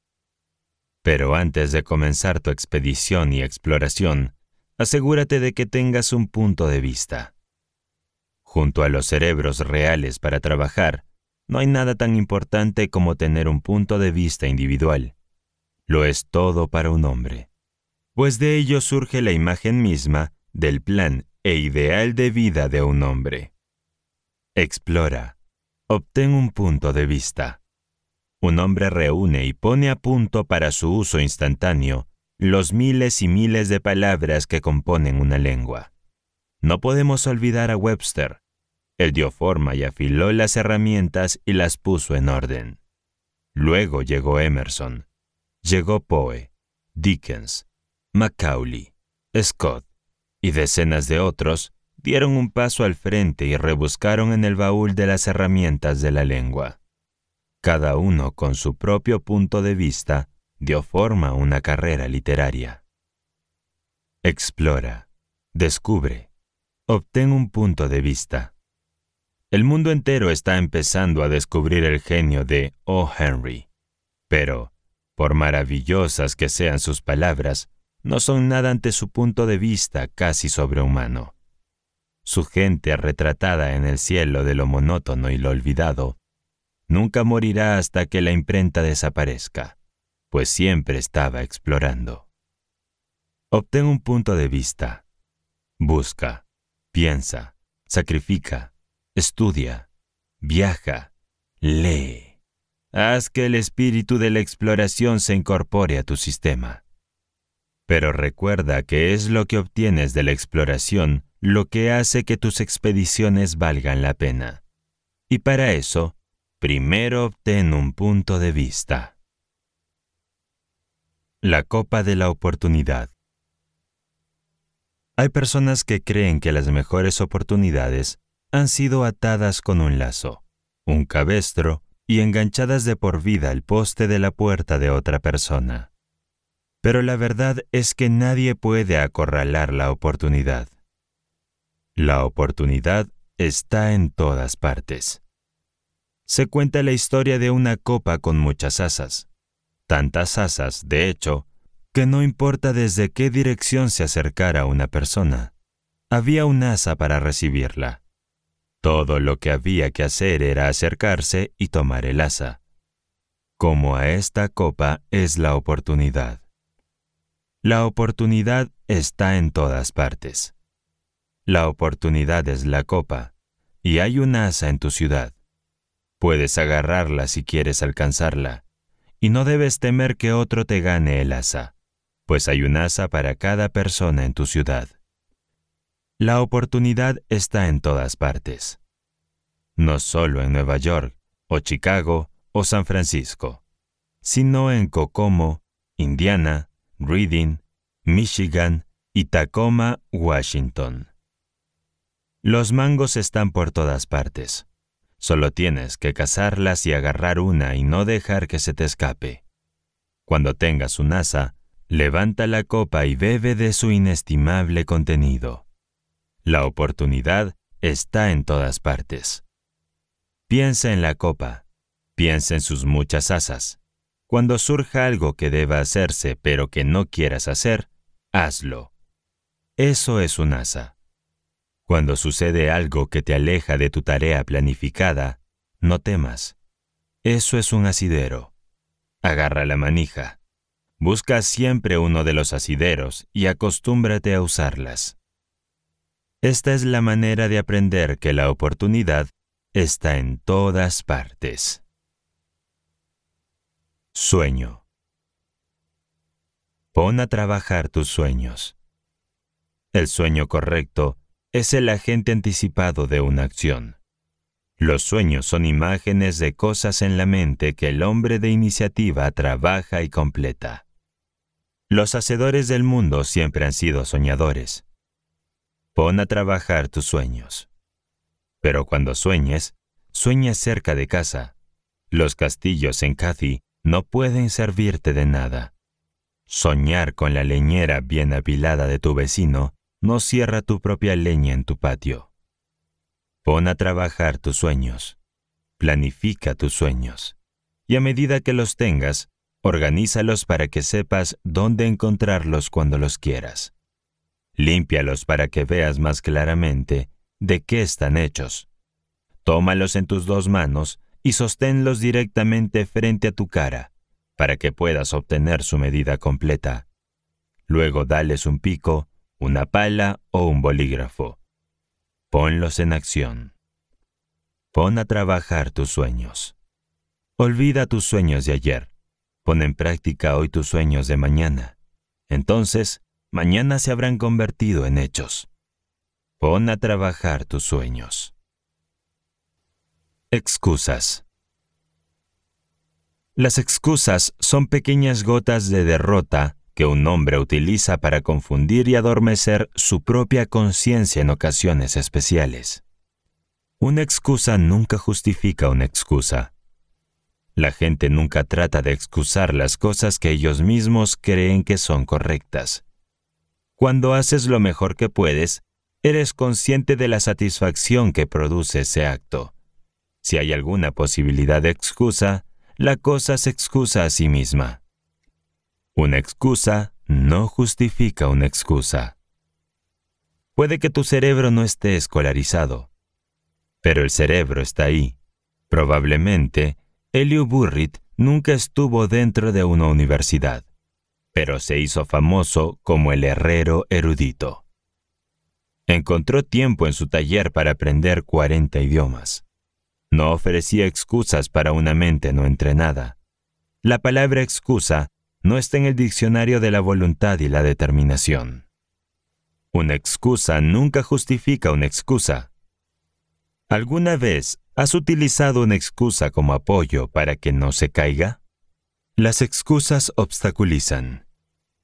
Pero antes de comenzar tu expedición y exploración, asegúrate de que tengas un punto de vista. Junto a los cerebros reales para trabajar, no hay nada tan importante como tener un punto de vista individual. Lo es todo para un hombre. Pues de ello surge la imagen misma del plan e ideal de vida de un hombre. Explora. Obtén un punto de vista. Un hombre reúne y pone a punto para su uso instantáneo los miles y miles de palabras que componen una lengua. No podemos olvidar a Webster. Él dio forma y afiló las herramientas y las puso en orden. Luego llegó Emerson. Llegó Poe, Dickens, Macaulay, Scott, y decenas de otros dieron un paso al frente y rebuscaron en el baúl de las herramientas de la lengua. Cada uno con su propio punto de vista dio forma a una carrera literaria. Explora, descubre, obtén un punto de vista. El mundo entero está empezando a descubrir el genio de O. Henry, pero, por maravillosas que sean sus palabras, no son nada ante su punto de vista casi sobrehumano. Su gente retratada en el cielo de lo monótono y lo olvidado, nunca morirá hasta que la imprenta desaparezca, pues siempre estaba explorando. Obtén un punto de vista. Busca, piensa, sacrifica, estudia, viaja, lee. Haz que el espíritu de la exploración se incorpore a tu sistema. Pero recuerda que es lo que obtienes de la exploración lo que hace que tus expediciones valgan la pena. Y para eso, primero obtén un punto de vista. La copa de la oportunidad. Hay personas que creen que las mejores oportunidades han sido atadas con un lazo, un cabestro y enganchadas de por vida al poste de la puerta de otra persona pero la verdad es que nadie puede acorralar la oportunidad. La oportunidad está en todas partes. Se cuenta la historia de una copa con muchas asas, tantas asas, de hecho, que no importa desde qué dirección se acercara una persona, había un asa para recibirla. Todo lo que había que hacer era acercarse y tomar el asa. Como a esta copa es la oportunidad. La oportunidad está en todas partes. La oportunidad es la copa, y hay un asa en tu ciudad. Puedes agarrarla si quieres alcanzarla, y no debes temer que otro te gane el asa, pues hay un asa para cada persona en tu ciudad. La oportunidad está en todas partes. No solo en Nueva York, o Chicago, o San Francisco, sino en Kokomo, Indiana, Reading, Michigan y Tacoma, Washington. Los mangos están por todas partes. Solo tienes que cazarlas y agarrar una y no dejar que se te escape. Cuando tengas un asa, levanta la copa y bebe de su inestimable contenido. La oportunidad está en todas partes. Piensa en la copa, piensa en sus muchas asas, cuando surja algo que deba hacerse pero que no quieras hacer, hazlo. Eso es un asa. Cuando sucede algo que te aleja de tu tarea planificada, no temas. Eso es un asidero. Agarra la manija. Busca siempre uno de los asideros y acostúmbrate a usarlas. Esta es la manera de aprender que la oportunidad está en todas partes. Sueño. Pon a trabajar tus sueños. El sueño correcto es el agente anticipado de una acción. Los sueños son imágenes de cosas en la mente que el hombre de iniciativa trabaja y completa. Los hacedores del mundo siempre han sido soñadores. Pon a trabajar tus sueños. Pero cuando sueñes, sueña cerca de casa. Los castillos en Cathy no pueden servirte de nada. Soñar con la leñera bien apilada de tu vecino no cierra tu propia leña en tu patio. Pon a trabajar tus sueños, planifica tus sueños, y a medida que los tengas, organízalos para que sepas dónde encontrarlos cuando los quieras. Límpialos para que veas más claramente de qué están hechos. Tómalos en tus dos manos y sosténlos directamente frente a tu cara, para que puedas obtener su medida completa. Luego dales un pico, una pala o un bolígrafo. Ponlos en acción. Pon a trabajar tus sueños. Olvida tus sueños de ayer. Pon en práctica hoy tus sueños de mañana. Entonces, mañana se habrán convertido en hechos. Pon a trabajar tus sueños. Excusas. Las excusas son pequeñas gotas de derrota que un hombre utiliza para confundir y adormecer su propia conciencia en ocasiones especiales. Una excusa nunca justifica una excusa. La gente nunca trata de excusar las cosas que ellos mismos creen que son correctas. Cuando haces lo mejor que puedes, eres consciente de la satisfacción que produce ese acto si hay alguna posibilidad de excusa, la cosa se excusa a sí misma. Una excusa no justifica una excusa. Puede que tu cerebro no esté escolarizado, pero el cerebro está ahí. Probablemente, Elio Burrit nunca estuvo dentro de una universidad, pero se hizo famoso como el herrero erudito. Encontró tiempo en su taller para aprender 40 idiomas no ofrecía excusas para una mente no entrenada. La palabra excusa no está en el diccionario de la voluntad y la determinación. Una excusa nunca justifica una excusa. ¿Alguna vez has utilizado una excusa como apoyo para que no se caiga? Las excusas obstaculizan.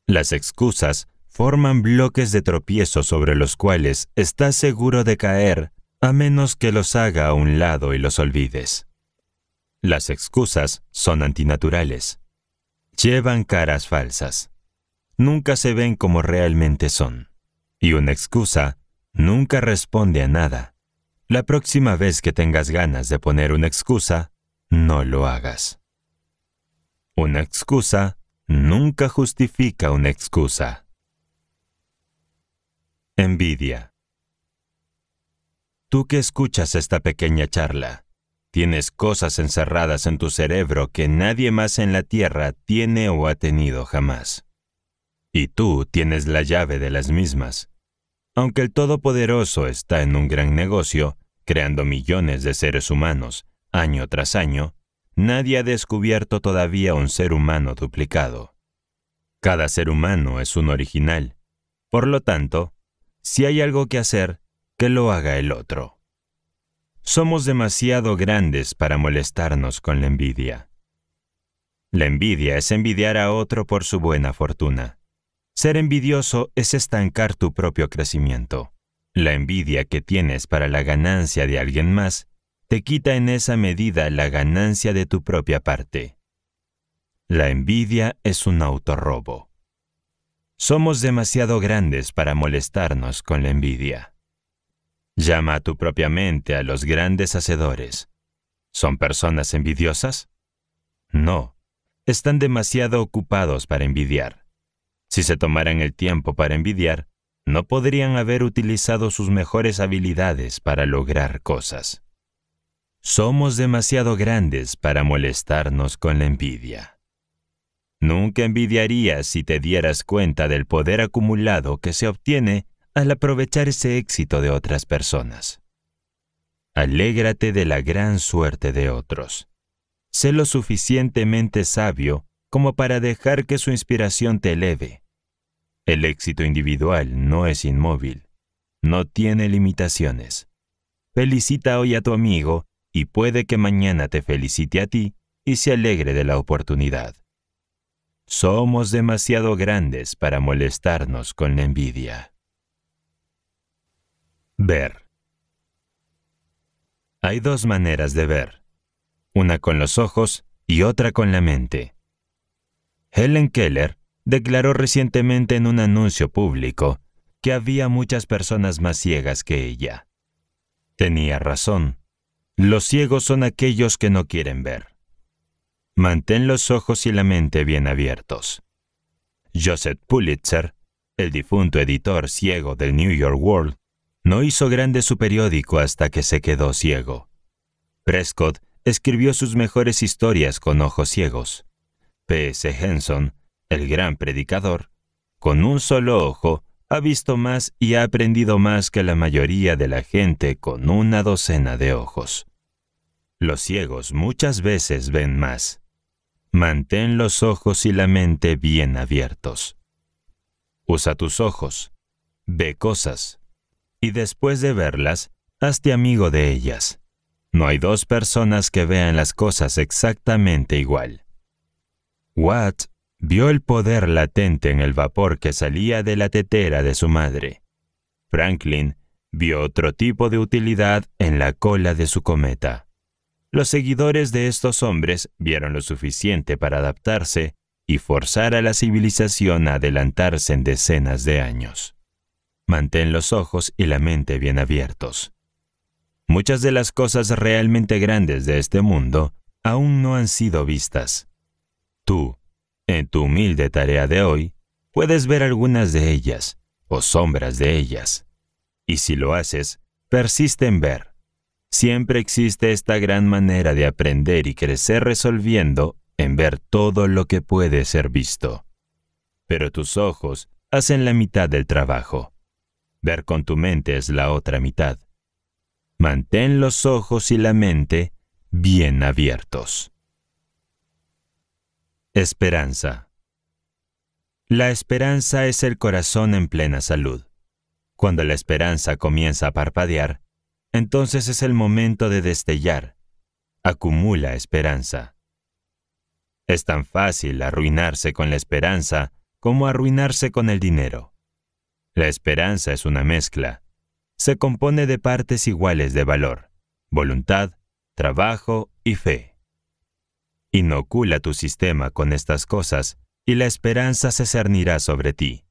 Las excusas forman bloques de tropiezo sobre los cuales estás seguro de caer a menos que los haga a un lado y los olvides. Las excusas son antinaturales. Llevan caras falsas. Nunca se ven como realmente son. Y una excusa nunca responde a nada. La próxima vez que tengas ganas de poner una excusa, no lo hagas. Una excusa nunca justifica una excusa. Envidia. Tú que escuchas esta pequeña charla, tienes cosas encerradas en tu cerebro que nadie más en la Tierra tiene o ha tenido jamás. Y tú tienes la llave de las mismas. Aunque el Todopoderoso está en un gran negocio, creando millones de seres humanos, año tras año, nadie ha descubierto todavía un ser humano duplicado. Cada ser humano es un original. Por lo tanto, si hay algo que hacer, que lo haga el otro. Somos demasiado grandes para molestarnos con la envidia. La envidia es envidiar a otro por su buena fortuna. Ser envidioso es estancar tu propio crecimiento. La envidia que tienes para la ganancia de alguien más te quita en esa medida la ganancia de tu propia parte. La envidia es un autorrobo. Somos demasiado grandes para molestarnos con la envidia. Llama a tu propia mente a los grandes hacedores. ¿Son personas envidiosas? No, están demasiado ocupados para envidiar. Si se tomaran el tiempo para envidiar, no podrían haber utilizado sus mejores habilidades para lograr cosas. Somos demasiado grandes para molestarnos con la envidia. Nunca envidiarías si te dieras cuenta del poder acumulado que se obtiene al aprovechar ese éxito de otras personas. Alégrate de la gran suerte de otros. Sé lo suficientemente sabio como para dejar que su inspiración te eleve. El éxito individual no es inmóvil, no tiene limitaciones. Felicita hoy a tu amigo y puede que mañana te felicite a ti y se alegre de la oportunidad. Somos demasiado grandes para molestarnos con la envidia. Ver. Hay dos maneras de ver, una con los ojos y otra con la mente. Helen Keller declaró recientemente en un anuncio público que había muchas personas más ciegas que ella. Tenía razón. Los ciegos son aquellos que no quieren ver. Mantén los ojos y la mente bien abiertos. Joseph Pulitzer, el difunto editor ciego del New York World, no hizo grande su periódico hasta que se quedó ciego. Prescott escribió sus mejores historias con ojos ciegos. P.S. Henson, el gran predicador, con un solo ojo, ha visto más y ha aprendido más que la mayoría de la gente con una docena de ojos. Los ciegos muchas veces ven más. Mantén los ojos y la mente bien abiertos. Usa tus ojos. Ve cosas y después de verlas, hazte amigo de ellas. No hay dos personas que vean las cosas exactamente igual. Watt vio el poder latente en el vapor que salía de la tetera de su madre. Franklin vio otro tipo de utilidad en la cola de su cometa. Los seguidores de estos hombres vieron lo suficiente para adaptarse y forzar a la civilización a adelantarse en decenas de años. Mantén los ojos y la mente bien abiertos. Muchas de las cosas realmente grandes de este mundo aún no han sido vistas. Tú, en tu humilde tarea de hoy, puedes ver algunas de ellas, o sombras de ellas. Y si lo haces, persiste en ver. Siempre existe esta gran manera de aprender y crecer resolviendo en ver todo lo que puede ser visto. Pero tus ojos hacen la mitad del trabajo. Ver con tu mente es la otra mitad. Mantén los ojos y la mente bien abiertos. Esperanza. La esperanza es el corazón en plena salud. Cuando la esperanza comienza a parpadear, entonces es el momento de destellar. Acumula esperanza. Es tan fácil arruinarse con la esperanza como arruinarse con el dinero. La esperanza es una mezcla. Se compone de partes iguales de valor, voluntad, trabajo y fe. Inocula tu sistema con estas cosas y la esperanza se cernirá sobre ti,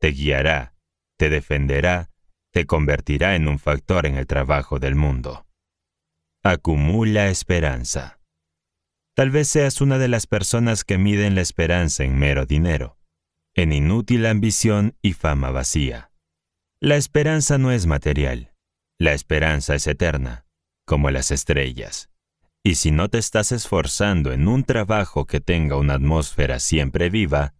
te guiará, te defenderá, te convertirá en un factor en el trabajo del mundo. Acumula esperanza. Tal vez seas una de las personas que miden la esperanza en mero dinero en inútil ambición y fama vacía. La esperanza no es material, la esperanza es eterna, como las estrellas. Y si no te estás esforzando en un trabajo que tenga una atmósfera siempre viva,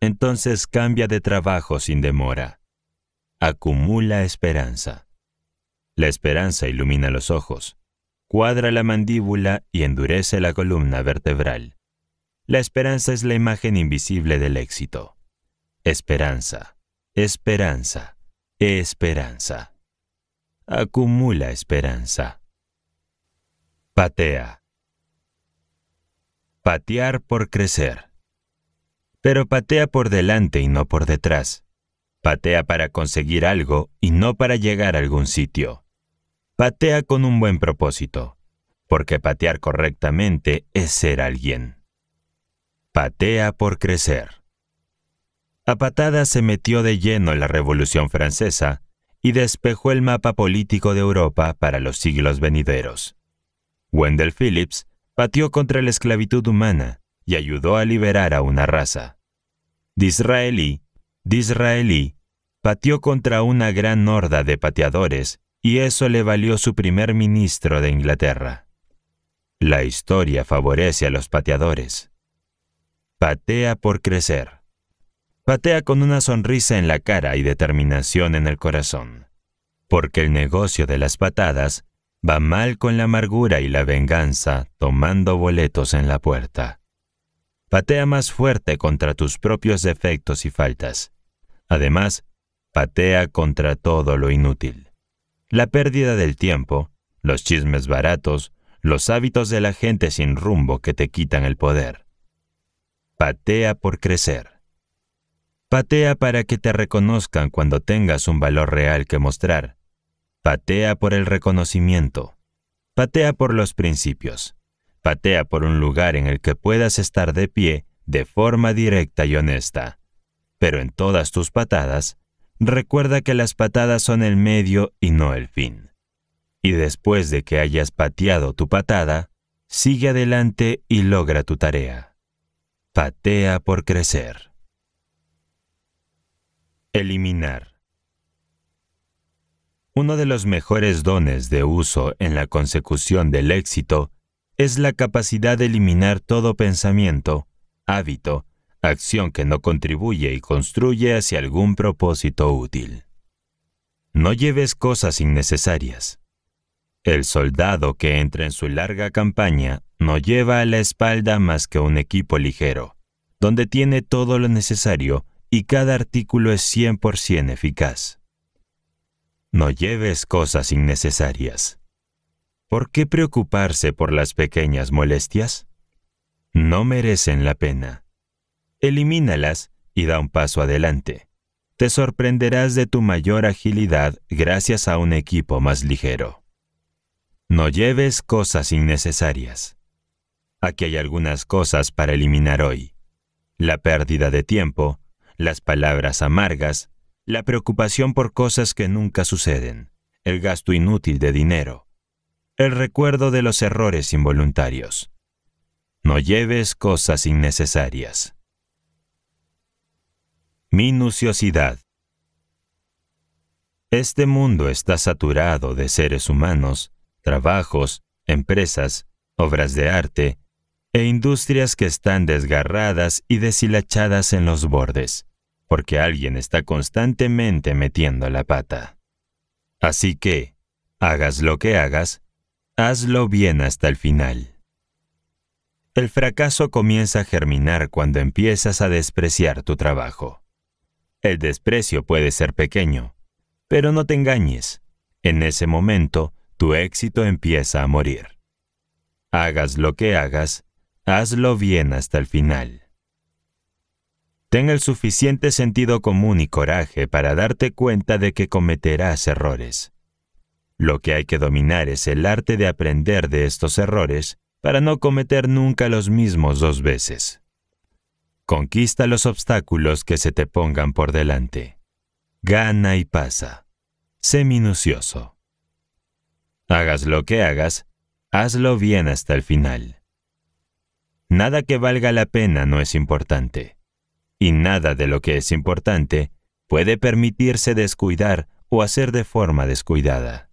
entonces cambia de trabajo sin demora. Acumula esperanza. La esperanza ilumina los ojos, cuadra la mandíbula y endurece la columna vertebral. La esperanza es la imagen invisible del éxito. Esperanza, esperanza, esperanza. Acumula esperanza. Patea. Patear por crecer. Pero patea por delante y no por detrás. Patea para conseguir algo y no para llegar a algún sitio. Patea con un buen propósito, porque patear correctamente es ser alguien. Patea por crecer. A patadas se metió de lleno en la Revolución Francesa y despejó el mapa político de Europa para los siglos venideros. Wendell Phillips batió contra la esclavitud humana y ayudó a liberar a una raza. Disraeli, Disraeli, pateó contra una gran horda de pateadores y eso le valió su primer ministro de Inglaterra. La historia favorece a los pateadores. Patea por crecer patea con una sonrisa en la cara y determinación en el corazón, porque el negocio de las patadas va mal con la amargura y la venganza tomando boletos en la puerta. Patea más fuerte contra tus propios defectos y faltas. Además, patea contra todo lo inútil. La pérdida del tiempo, los chismes baratos, los hábitos de la gente sin rumbo que te quitan el poder. Patea por crecer. Patea para que te reconozcan cuando tengas un valor real que mostrar. Patea por el reconocimiento. Patea por los principios. Patea por un lugar en el que puedas estar de pie de forma directa y honesta. Pero en todas tus patadas, recuerda que las patadas son el medio y no el fin. Y después de que hayas pateado tu patada, sigue adelante y logra tu tarea. Patea por crecer. Eliminar. Uno de los mejores dones de uso en la consecución del éxito es la capacidad de eliminar todo pensamiento, hábito, acción que no contribuye y construye hacia algún propósito útil. No lleves cosas innecesarias. El soldado que entra en su larga campaña no lleva a la espalda más que un equipo ligero, donde tiene todo lo necesario y cada artículo es 100% eficaz. No lleves cosas innecesarias. ¿Por qué preocuparse por las pequeñas molestias? No merecen la pena. Elimínalas y da un paso adelante. Te sorprenderás de tu mayor agilidad gracias a un equipo más ligero. No lleves cosas innecesarias. Aquí hay algunas cosas para eliminar hoy. La pérdida de tiempo, las palabras amargas, la preocupación por cosas que nunca suceden, el gasto inútil de dinero, el recuerdo de los errores involuntarios. No lleves cosas innecesarias. Minuciosidad. Este mundo está saturado de seres humanos, trabajos, empresas, obras de arte e industrias que están desgarradas y deshilachadas en los bordes porque alguien está constantemente metiendo la pata. Así que, hagas lo que hagas, hazlo bien hasta el final. El fracaso comienza a germinar cuando empiezas a despreciar tu trabajo. El desprecio puede ser pequeño, pero no te engañes. En ese momento, tu éxito empieza a morir. Hagas lo que hagas, hazlo bien hasta el final. Ten el suficiente sentido común y coraje para darte cuenta de que cometerás errores. Lo que hay que dominar es el arte de aprender de estos errores para no cometer nunca los mismos dos veces. Conquista los obstáculos que se te pongan por delante. Gana y pasa. Sé minucioso. Hagas lo que hagas, hazlo bien hasta el final. Nada que valga la pena no es importante y nada de lo que es importante puede permitirse descuidar o hacer de forma descuidada.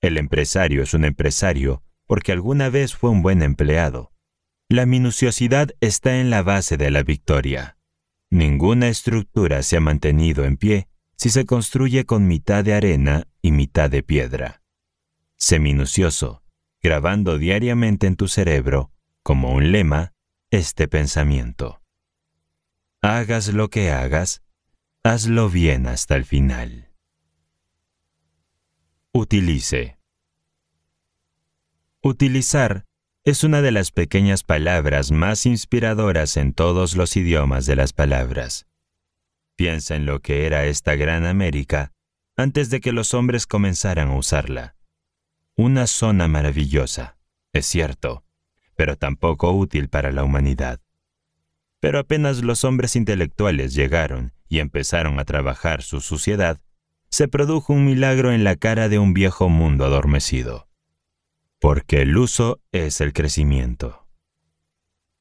El empresario es un empresario porque alguna vez fue un buen empleado. La minuciosidad está en la base de la victoria. Ninguna estructura se ha mantenido en pie si se construye con mitad de arena y mitad de piedra. Sé minucioso, grabando diariamente en tu cerebro, como un lema, este pensamiento. Hagas lo que hagas, hazlo bien hasta el final. Utilice. Utilizar es una de las pequeñas palabras más inspiradoras en todos los idiomas de las palabras. Piensa en lo que era esta gran América antes de que los hombres comenzaran a usarla. Una zona maravillosa, es cierto, pero tampoco útil para la humanidad. Pero apenas los hombres intelectuales llegaron y empezaron a trabajar su suciedad, se produjo un milagro en la cara de un viejo mundo adormecido. Porque el uso es el crecimiento.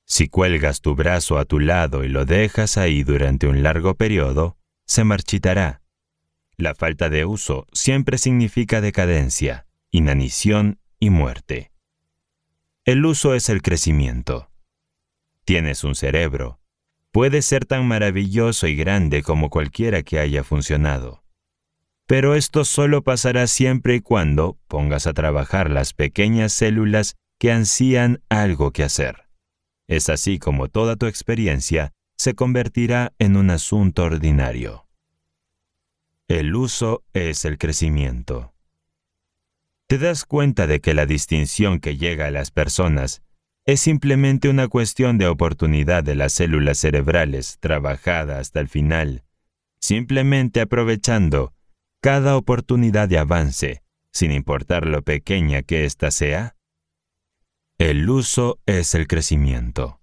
Si cuelgas tu brazo a tu lado y lo dejas ahí durante un largo periodo, se marchitará. La falta de uso siempre significa decadencia, inanición y muerte. El uso es el crecimiento. Tienes un cerebro. Puede ser tan maravilloso y grande como cualquiera que haya funcionado. Pero esto solo pasará siempre y cuando pongas a trabajar las pequeñas células que ansían algo que hacer. Es así como toda tu experiencia se convertirá en un asunto ordinario. El uso es el crecimiento. ¿Te das cuenta de que la distinción que llega a las personas es simplemente una cuestión de oportunidad de las células cerebrales trabajada hasta el final, simplemente aprovechando cada oportunidad de avance, sin importar lo pequeña que ésta sea? El uso es el crecimiento.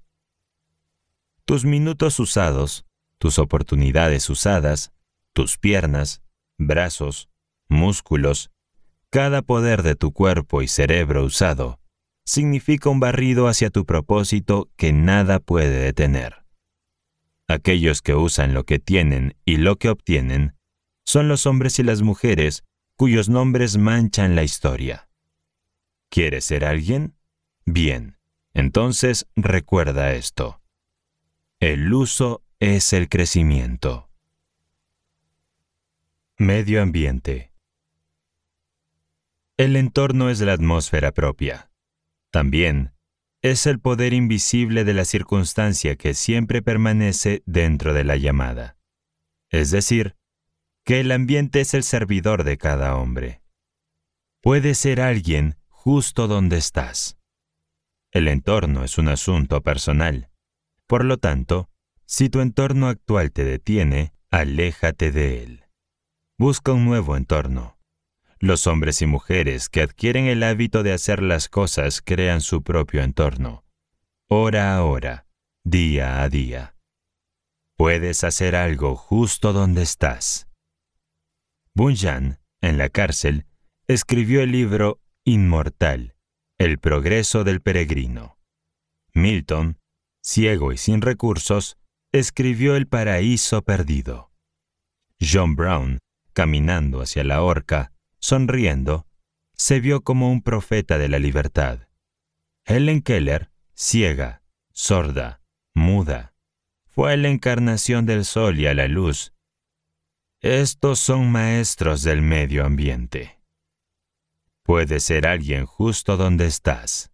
Tus minutos usados, tus oportunidades usadas, tus piernas, brazos, músculos, cada poder de tu cuerpo y cerebro usado, significa un barrido hacia tu propósito que nada puede detener. Aquellos que usan lo que tienen y lo que obtienen son los hombres y las mujeres cuyos nombres manchan la historia. ¿Quieres ser alguien? Bien, entonces recuerda esto. El uso es el crecimiento. Medio ambiente. El entorno es la atmósfera propia también es el poder invisible de la circunstancia que siempre permanece dentro de la llamada. Es decir, que el ambiente es el servidor de cada hombre. Puede ser alguien justo donde estás. El entorno es un asunto personal. Por lo tanto, si tu entorno actual te detiene, aléjate de él. Busca un nuevo entorno. Los hombres y mujeres que adquieren el hábito de hacer las cosas crean su propio entorno, hora a hora, día a día. Puedes hacer algo justo donde estás. Bunyan, en la cárcel, escribió el libro Inmortal, El progreso del peregrino. Milton, ciego y sin recursos, escribió El paraíso perdido. John Brown, caminando hacia la horca, sonriendo, se vio como un profeta de la libertad. Helen Keller, ciega, sorda, muda, fue la encarnación del sol y a la luz. Estos son maestros del medio ambiente. Puede ser alguien justo donde estás.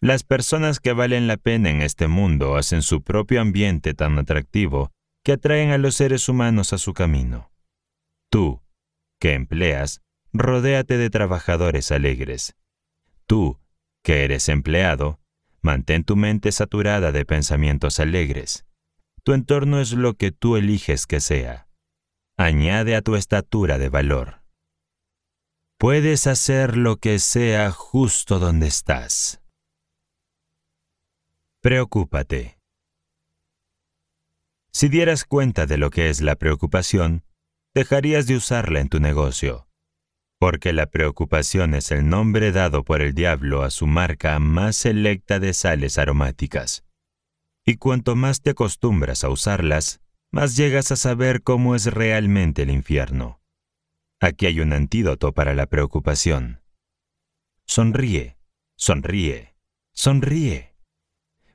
Las personas que valen la pena en este mundo hacen su propio ambiente tan atractivo que atraen a los seres humanos a su camino. Tú, que empleas, rodéate de trabajadores alegres. Tú, que eres empleado, mantén tu mente saturada de pensamientos alegres. Tu entorno es lo que tú eliges que sea. Añade a tu estatura de valor. Puedes hacer lo que sea justo donde estás. Preocúpate. Si dieras cuenta de lo que es la preocupación, dejarías de usarla en tu negocio, porque la preocupación es el nombre dado por el diablo a su marca más selecta de sales aromáticas. Y cuanto más te acostumbras a usarlas, más llegas a saber cómo es realmente el infierno. Aquí hay un antídoto para la preocupación. Sonríe, sonríe, sonríe.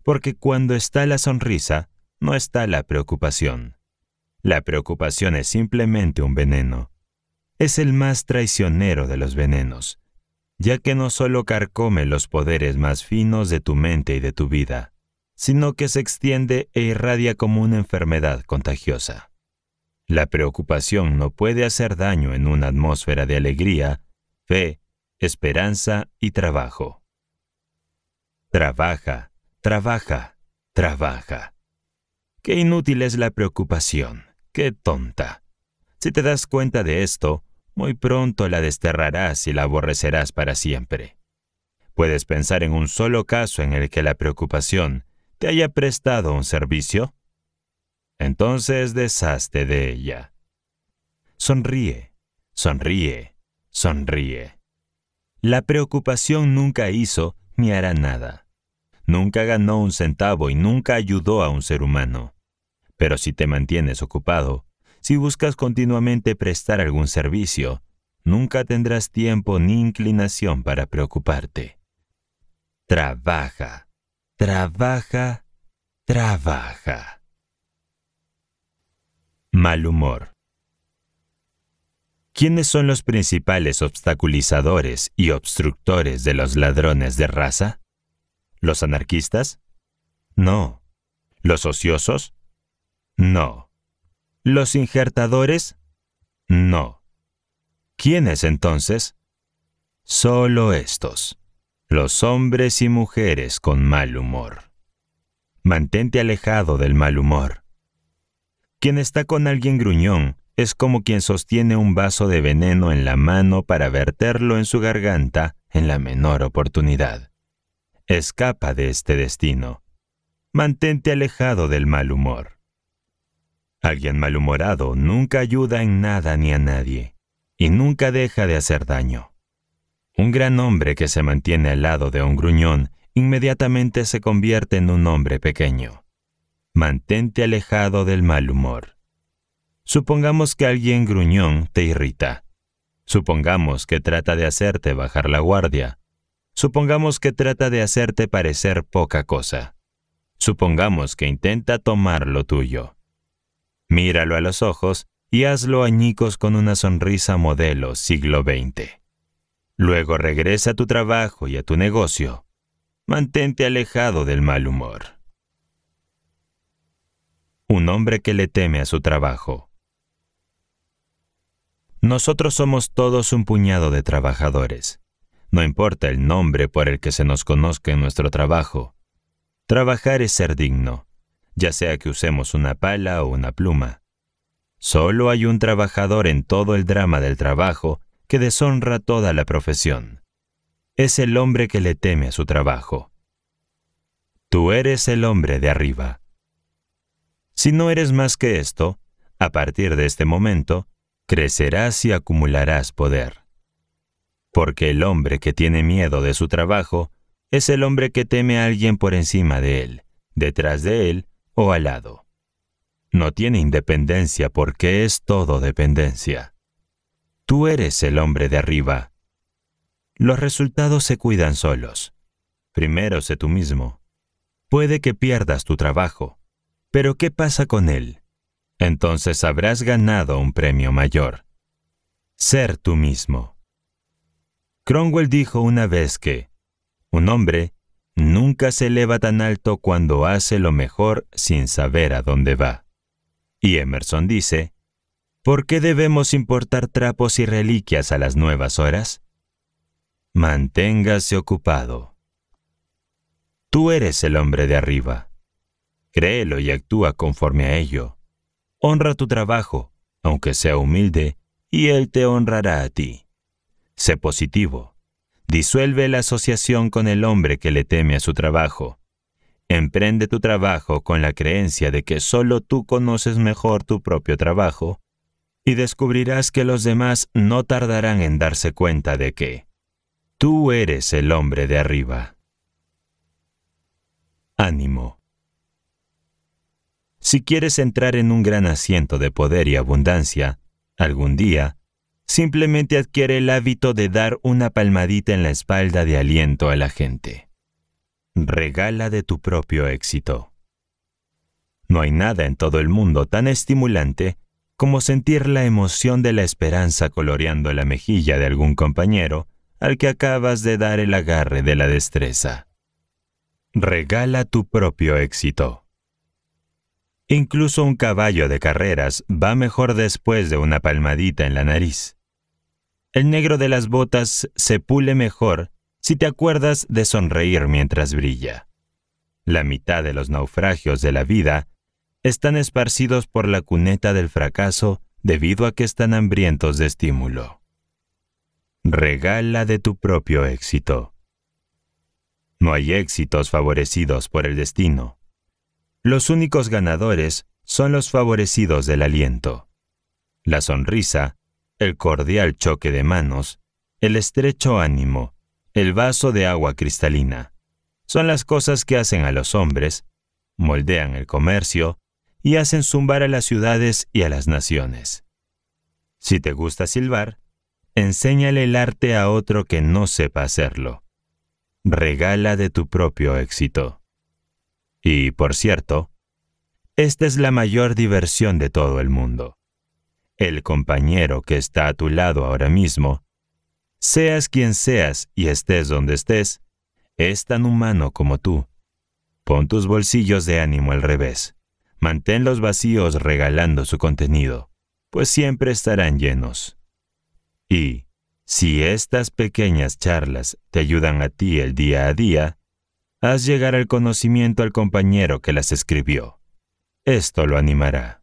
Porque cuando está la sonrisa, no está la preocupación. La preocupación es simplemente un veneno. Es el más traicionero de los venenos, ya que no solo carcome los poderes más finos de tu mente y de tu vida, sino que se extiende e irradia como una enfermedad contagiosa. La preocupación no puede hacer daño en una atmósfera de alegría, fe, esperanza y trabajo. Trabaja, trabaja, trabaja. Qué inútil es la preocupación. ¡Qué tonta! Si te das cuenta de esto, muy pronto la desterrarás y la aborrecerás para siempre. ¿Puedes pensar en un solo caso en el que la preocupación te haya prestado un servicio? Entonces deshazte de ella. Sonríe, sonríe, sonríe. La preocupación nunca hizo ni hará nada. Nunca ganó un centavo y nunca ayudó a un ser humano. Pero si te mantienes ocupado, si buscas continuamente prestar algún servicio, nunca tendrás tiempo ni inclinación para preocuparte. Trabaja, trabaja, trabaja. Mal humor. ¿Quiénes son los principales obstaculizadores y obstructores de los ladrones de raza? ¿Los anarquistas? No. ¿Los ociosos? No. ¿Los injertadores? No. ¿Quiénes entonces? Solo estos, los hombres y mujeres con mal humor. Mantente alejado del mal humor. Quien está con alguien gruñón es como quien sostiene un vaso de veneno en la mano para verterlo en su garganta en la menor oportunidad. Escapa de este destino. Mantente alejado del mal humor. Alguien malhumorado nunca ayuda en nada ni a nadie, y nunca deja de hacer daño. Un gran hombre que se mantiene al lado de un gruñón inmediatamente se convierte en un hombre pequeño. Mantente alejado del mal humor. Supongamos que alguien gruñón te irrita. Supongamos que trata de hacerte bajar la guardia. Supongamos que trata de hacerte parecer poca cosa. Supongamos que intenta tomar lo tuyo. Míralo a los ojos y hazlo añicos con una sonrisa modelo siglo XX. Luego regresa a tu trabajo y a tu negocio. Mantente alejado del mal humor. Un hombre que le teme a su trabajo. Nosotros somos todos un puñado de trabajadores. No importa el nombre por el que se nos conozca en nuestro trabajo. Trabajar es ser digno, ya sea que usemos una pala o una pluma. Solo hay un trabajador en todo el drama del trabajo que deshonra toda la profesión. Es el hombre que le teme a su trabajo. Tú eres el hombre de arriba. Si no eres más que esto, a partir de este momento, crecerás y acumularás poder. Porque el hombre que tiene miedo de su trabajo es el hombre que teme a alguien por encima de él, detrás de él o lado. No tiene independencia porque es todo dependencia. Tú eres el hombre de arriba. Los resultados se cuidan solos. Primero sé tú mismo. Puede que pierdas tu trabajo, pero ¿qué pasa con él? Entonces habrás ganado un premio mayor. Ser tú mismo. Cromwell dijo una vez que un hombre nunca se eleva tan alto cuando hace lo mejor sin saber a dónde va. Y Emerson dice, ¿por qué debemos importar trapos y reliquias a las nuevas horas? Manténgase ocupado. Tú eres el hombre de arriba. Créelo y actúa conforme a ello. Honra tu trabajo, aunque sea humilde, y Él te honrará a ti. Sé positivo Disuelve la asociación con el hombre que le teme a su trabajo. Emprende tu trabajo con la creencia de que solo tú conoces mejor tu propio trabajo y descubrirás que los demás no tardarán en darse cuenta de que tú eres el hombre de arriba. Ánimo. Si quieres entrar en un gran asiento de poder y abundancia, algún día, simplemente adquiere el hábito de dar una palmadita en la espalda de aliento a la gente. Regala de tu propio éxito. No hay nada en todo el mundo tan estimulante como sentir la emoción de la esperanza coloreando la mejilla de algún compañero al que acabas de dar el agarre de la destreza. Regala tu propio éxito. Incluso un caballo de carreras va mejor después de una palmadita en la nariz. El negro de las botas se pule mejor si te acuerdas de sonreír mientras brilla. La mitad de los naufragios de la vida están esparcidos por la cuneta del fracaso debido a que están hambrientos de estímulo. Regala de tu propio éxito. No hay éxitos favorecidos por el destino. Los únicos ganadores son los favorecidos del aliento. La sonrisa el cordial choque de manos, el estrecho ánimo, el vaso de agua cristalina. Son las cosas que hacen a los hombres, moldean el comercio y hacen zumbar a las ciudades y a las naciones. Si te gusta silbar, enséñale el arte a otro que no sepa hacerlo. Regala de tu propio éxito. Y, por cierto, esta es la mayor diversión de todo el mundo el compañero que está a tu lado ahora mismo, seas quien seas y estés donde estés, es tan humano como tú. Pon tus bolsillos de ánimo al revés. Mantén los vacíos regalando su contenido, pues siempre estarán llenos. Y, si estas pequeñas charlas te ayudan a ti el día a día, haz llegar el conocimiento al compañero que las escribió. Esto lo animará.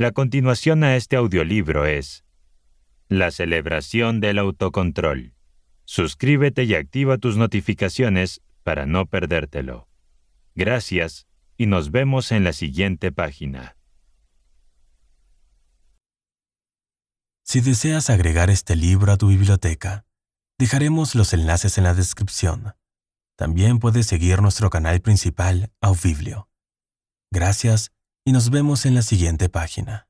La continuación a este audiolibro es La celebración del autocontrol. Suscríbete y activa tus notificaciones para no perdértelo. Gracias y nos vemos en la siguiente página. Si deseas agregar este libro a tu biblioteca, dejaremos los enlaces en la descripción. También puedes seguir nuestro canal principal, Audiblio. Gracias y nos vemos en la siguiente página.